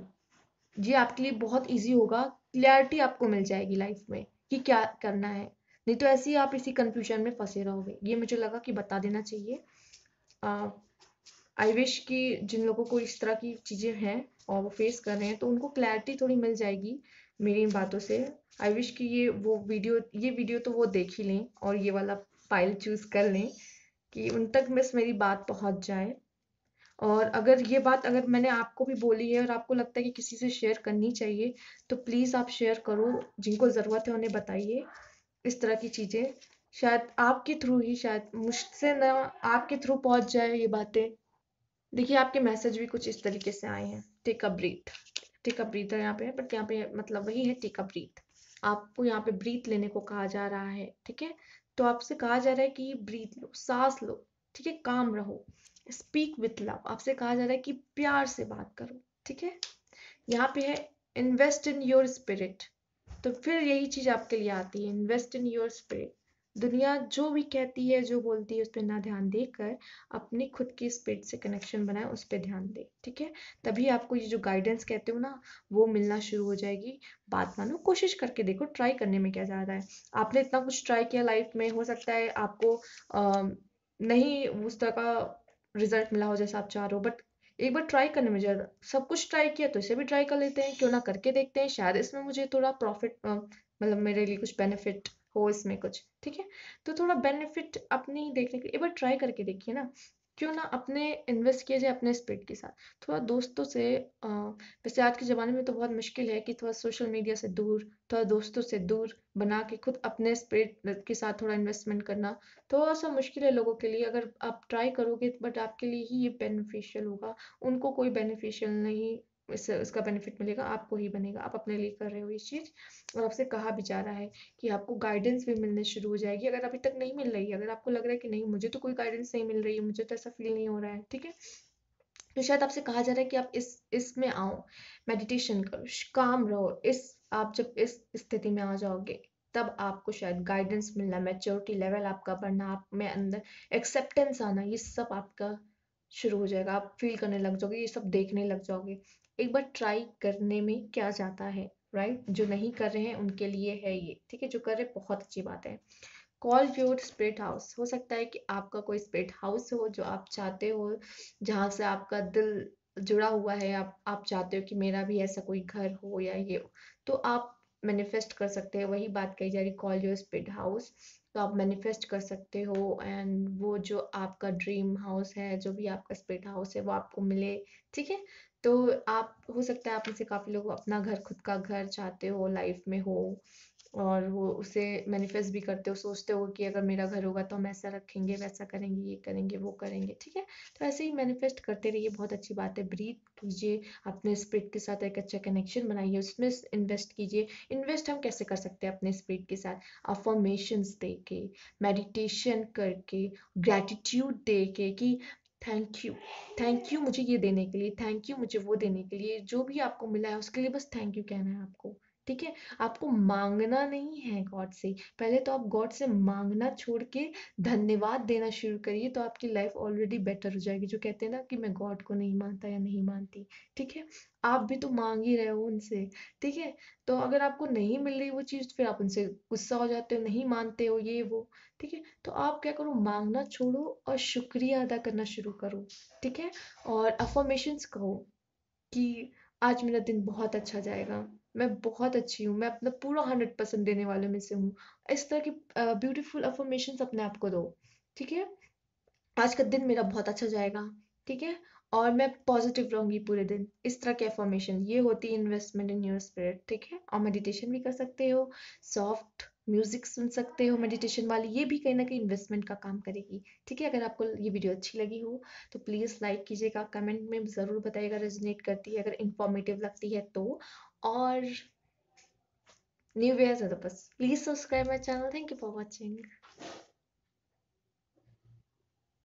ये आपके लिए बहुत ईजी होगा क्लियरिटी आपको मिल जाएगी लाइफ में कि क्या करना है नहीं तो ऐसे ही आप इसी कंफ्यूजन में फंसे रहोगे ये मुझे लगा कि बता देना चाहिए आई विश कि जिन लोगों को इस तरह की चीज़ें हैं और वो फेस कर रहे हैं तो उनको क्लैरिटी थोड़ी मिल जाएगी मेरी इन बातों से आई विश कि ये वो वीडियो ये वीडियो तो वो देख ही लें और ये वाला फाइल चूज़ कर लें कि उन तक मिस मेरी बात पहुंच जाए और अगर ये बात अगर मैंने आपको भी बोली है और आपको लगता है कि किसी से शेयर करनी चाहिए तो प्लीज़ आप शेयर करो जिनको ज़रूरत है उन्हें बताइए इस तरह की चीज़ें शायद आपके थ्रू ही शायद मुझसे ना आपके थ्रू पहुंच जाए ये बातें देखिए आपके मैसेज भी कुछ इस तरीके से आए हैं take a breath take a breather यहाँ पे है बट यहाँ पे मतलब वही है टिक अ ब्रीथ आपको यहाँ पे ब्रीथ लेने को कहा जा रहा है ठीक है तो आपसे कहा जा रहा है कि ब्रीथ लो सांस लो ठीक है काम रहो स्पीक विथ लव आपसे कहा जा रहा है कि प्यार से बात करो ठीक है यहाँ पे है इन्वेस्ट इन योर स्पिरिट तो फिर यही चीज आपके लिए आती है इन्वेस्ट इन योर स्पिरिट दुनिया जो भी कहती है जो बोलती है उस पर ना ध्यान देकर अपनी खुद की स्पिरिट से कनेक्शन बनाए उस पर ध्यान दे ठीक है तभी आपको ये जो गाइडेंस कहते हो ना वो मिलना शुरू हो जाएगी बात मानो कोशिश करके देखो ट्राई करने में क्या ज़्यादा है आपने इतना कुछ ट्राई किया लाइफ में हो सकता है आपको आ, नहीं उस तरह का रिजल्ट मिला हो जैसा आप चाह रहे हो बट एक बार ट्राई करने में ज़्यादा सब कुछ ट्राई किया तो इसे भी ट्राई कर लेते हैं क्यों ना करके देखते हैं शायद इसमें मुझे थोड़ा प्रॉफिट मतलब मेरे लिए कुछ बेनिफिट हो इसमें कुछ ठीक है तो थोड़ा बेनिफिट अपनी देखने के लिए एक बार ट्राई करके देखिए ना क्यों ना अपने इन्वेस्ट किया जाए अपने स्पीड के साथ थोड़ा दोस्तों से वैसे आज के ज़माने में तो बहुत मुश्किल है कि थोड़ा सोशल मीडिया से दूर थोड़ा दोस्तों से दूर बना के खुद अपने स्पीड के साथ थोड़ा इन्वेस्टमेंट करना थोड़ा सा मुश्किल है लोगों के लिए अगर आप ट्राई करोगे बट आपके लिए ही ये बेनिफिशियल होगा उनको कोई बेनिफिशियल नहीं इससे उसका बेनिफिट मिलेगा आपको ही बनेगा आप अपने लिए कर रहे हो ये चीज़ और आपसे कहा भी जा रहा है कि आपको गाइडेंस भी मिलने शुरू हो जाएगी अगर अभी तक नहीं मिल रही है अगर आपको लग रहा है कि नहीं मुझे तो कोई गाइडेंस नहीं मिल रही है मुझे तो ऐसा फील नहीं हो रहा है ठीक है तो शायद आपसे कहा जा रहा है कि आप इस इसमें आओ मेडिटेशन करो काम रहो इस आप जब इस स्थिति में आ जाओगे तब आपको शायद गाइडेंस मिलना मेच्योरिटी लेवल आपका बढ़ना आप में अंदर एक्सेप्टेंस आना ये सब आपका शुरू हो जाएगा आप फील करने लग जाओगे ये सब देखने लग जाओगे एक बार ट्राई करने में क्या जाता है राइट right? जो नहीं कर रहे हैं उनके लिए है ये ठीक है जो कर रहे हैं बहुत अच्छी बात है कॉल योर स्प्रिट हाउस हो सकता है कि आपका कोई स्प्रिट हाउस हो जो आप चाहते हो जहाँ से आपका दिल जुड़ा हुआ है आप आप चाहते हो कि मेरा भी ऐसा कोई घर हो या ये हो तो आप मैनिफेस्ट कर सकते हैं वही बात कही जा रही कॉल योर स्प्रिट हाउस तो आप मैनिफेस्ट कर सकते हो एंड वो जो आपका ड्रीम हाउस है जो भी आपका स्पिरिट हाउस है वो आपको मिले ठीक है तो आप हो सकता है आप में से काफ़ी लोग अपना घर खुद का घर चाहते हो लाइफ में हो और वो उसे मैनिफेस्ट भी करते हो सोचते हो कि अगर मेरा घर होगा तो हम ऐसा रखेंगे वैसा करेंगे ये करेंगे वो करेंगे ठीक है तो ऐसे ही मैनिफेस्ट करते रहिए बहुत अच्छी बात है ब्रीथ कीजिए अपने स्पिरिट के साथ एक अच्छा कनेक्शन बनाइए उसमें इन्वेस्ट कीजिए इन्वेस्ट हम कैसे कर सकते हैं अपने स्पिरिट के साथ अफॉर्मेशंस दे के मेडिटेशन करके ग्रैटिट्यूड दे के कि थैंक यू थैंक यू मुझे ये देने के लिए थैंक यू मुझे वो देने के लिए जो भी आपको मिला है उसके लिए बस थैंक यू कहना है आपको ठीक है आपको मांगना नहीं है गॉड से पहले तो आप गॉड से मांगना छोड़ के धन्यवाद देना शुरू करिए तो आपकी लाइफ ऑलरेडी बेटर हो जाएगी जो कहते हैं ना कि मैं गॉड को नहीं मानता या नहीं मानती ठीक है आप भी तो मांग ही रहे हो उनसे ठीक है तो अगर आपको नहीं मिल रही वो चीज़ फिर आप उनसे गुस्सा हो जाते हो नहीं मानते हो ये वो ठीक है तो आप क्या करो मांगना छोड़ो और शुक्रिया अदा करना शुरू करो ठीक है और अफॉर्मेशंस कहो कि आज मेरा दिन बहुत अच्छा जाएगा मैं बहुत अच्छी हूँ मैं अपना पूरा हंड्रेड परसेंट देने वाले में से हूँ इस तरह की ब्यूटीफुल अफॉर्मेशन अपने आप को दो ठीक है आज का दिन मेरा बहुत अच्छा जाएगा ठीक है और मैं पॉजिटिव रहूंगी पूरे दिन इस तरह की अफॉर्मेशन ये होती है इन्वेस्टमेंट इन योर स्पिरिट ठीक है और मेडिटेशन भी कर सकते हो सॉफ्ट म्यूजिक सुन सकते हो मेडिटेशन वाली ये भी कहीं ना कहीं इन्वेस्टमेंट का काम करेगी ठीक है अगर आपको ये वीडियो अच्छी लगी हो तो प्लीज़ लाइक कीजिएगा कमेंट में ज़रूर बताइएगा रेजोनेट करती है अगर इन्फॉर्मेटिव लगती है तो और न्यू वेयर तो बस please subscribe my channel thank you for watching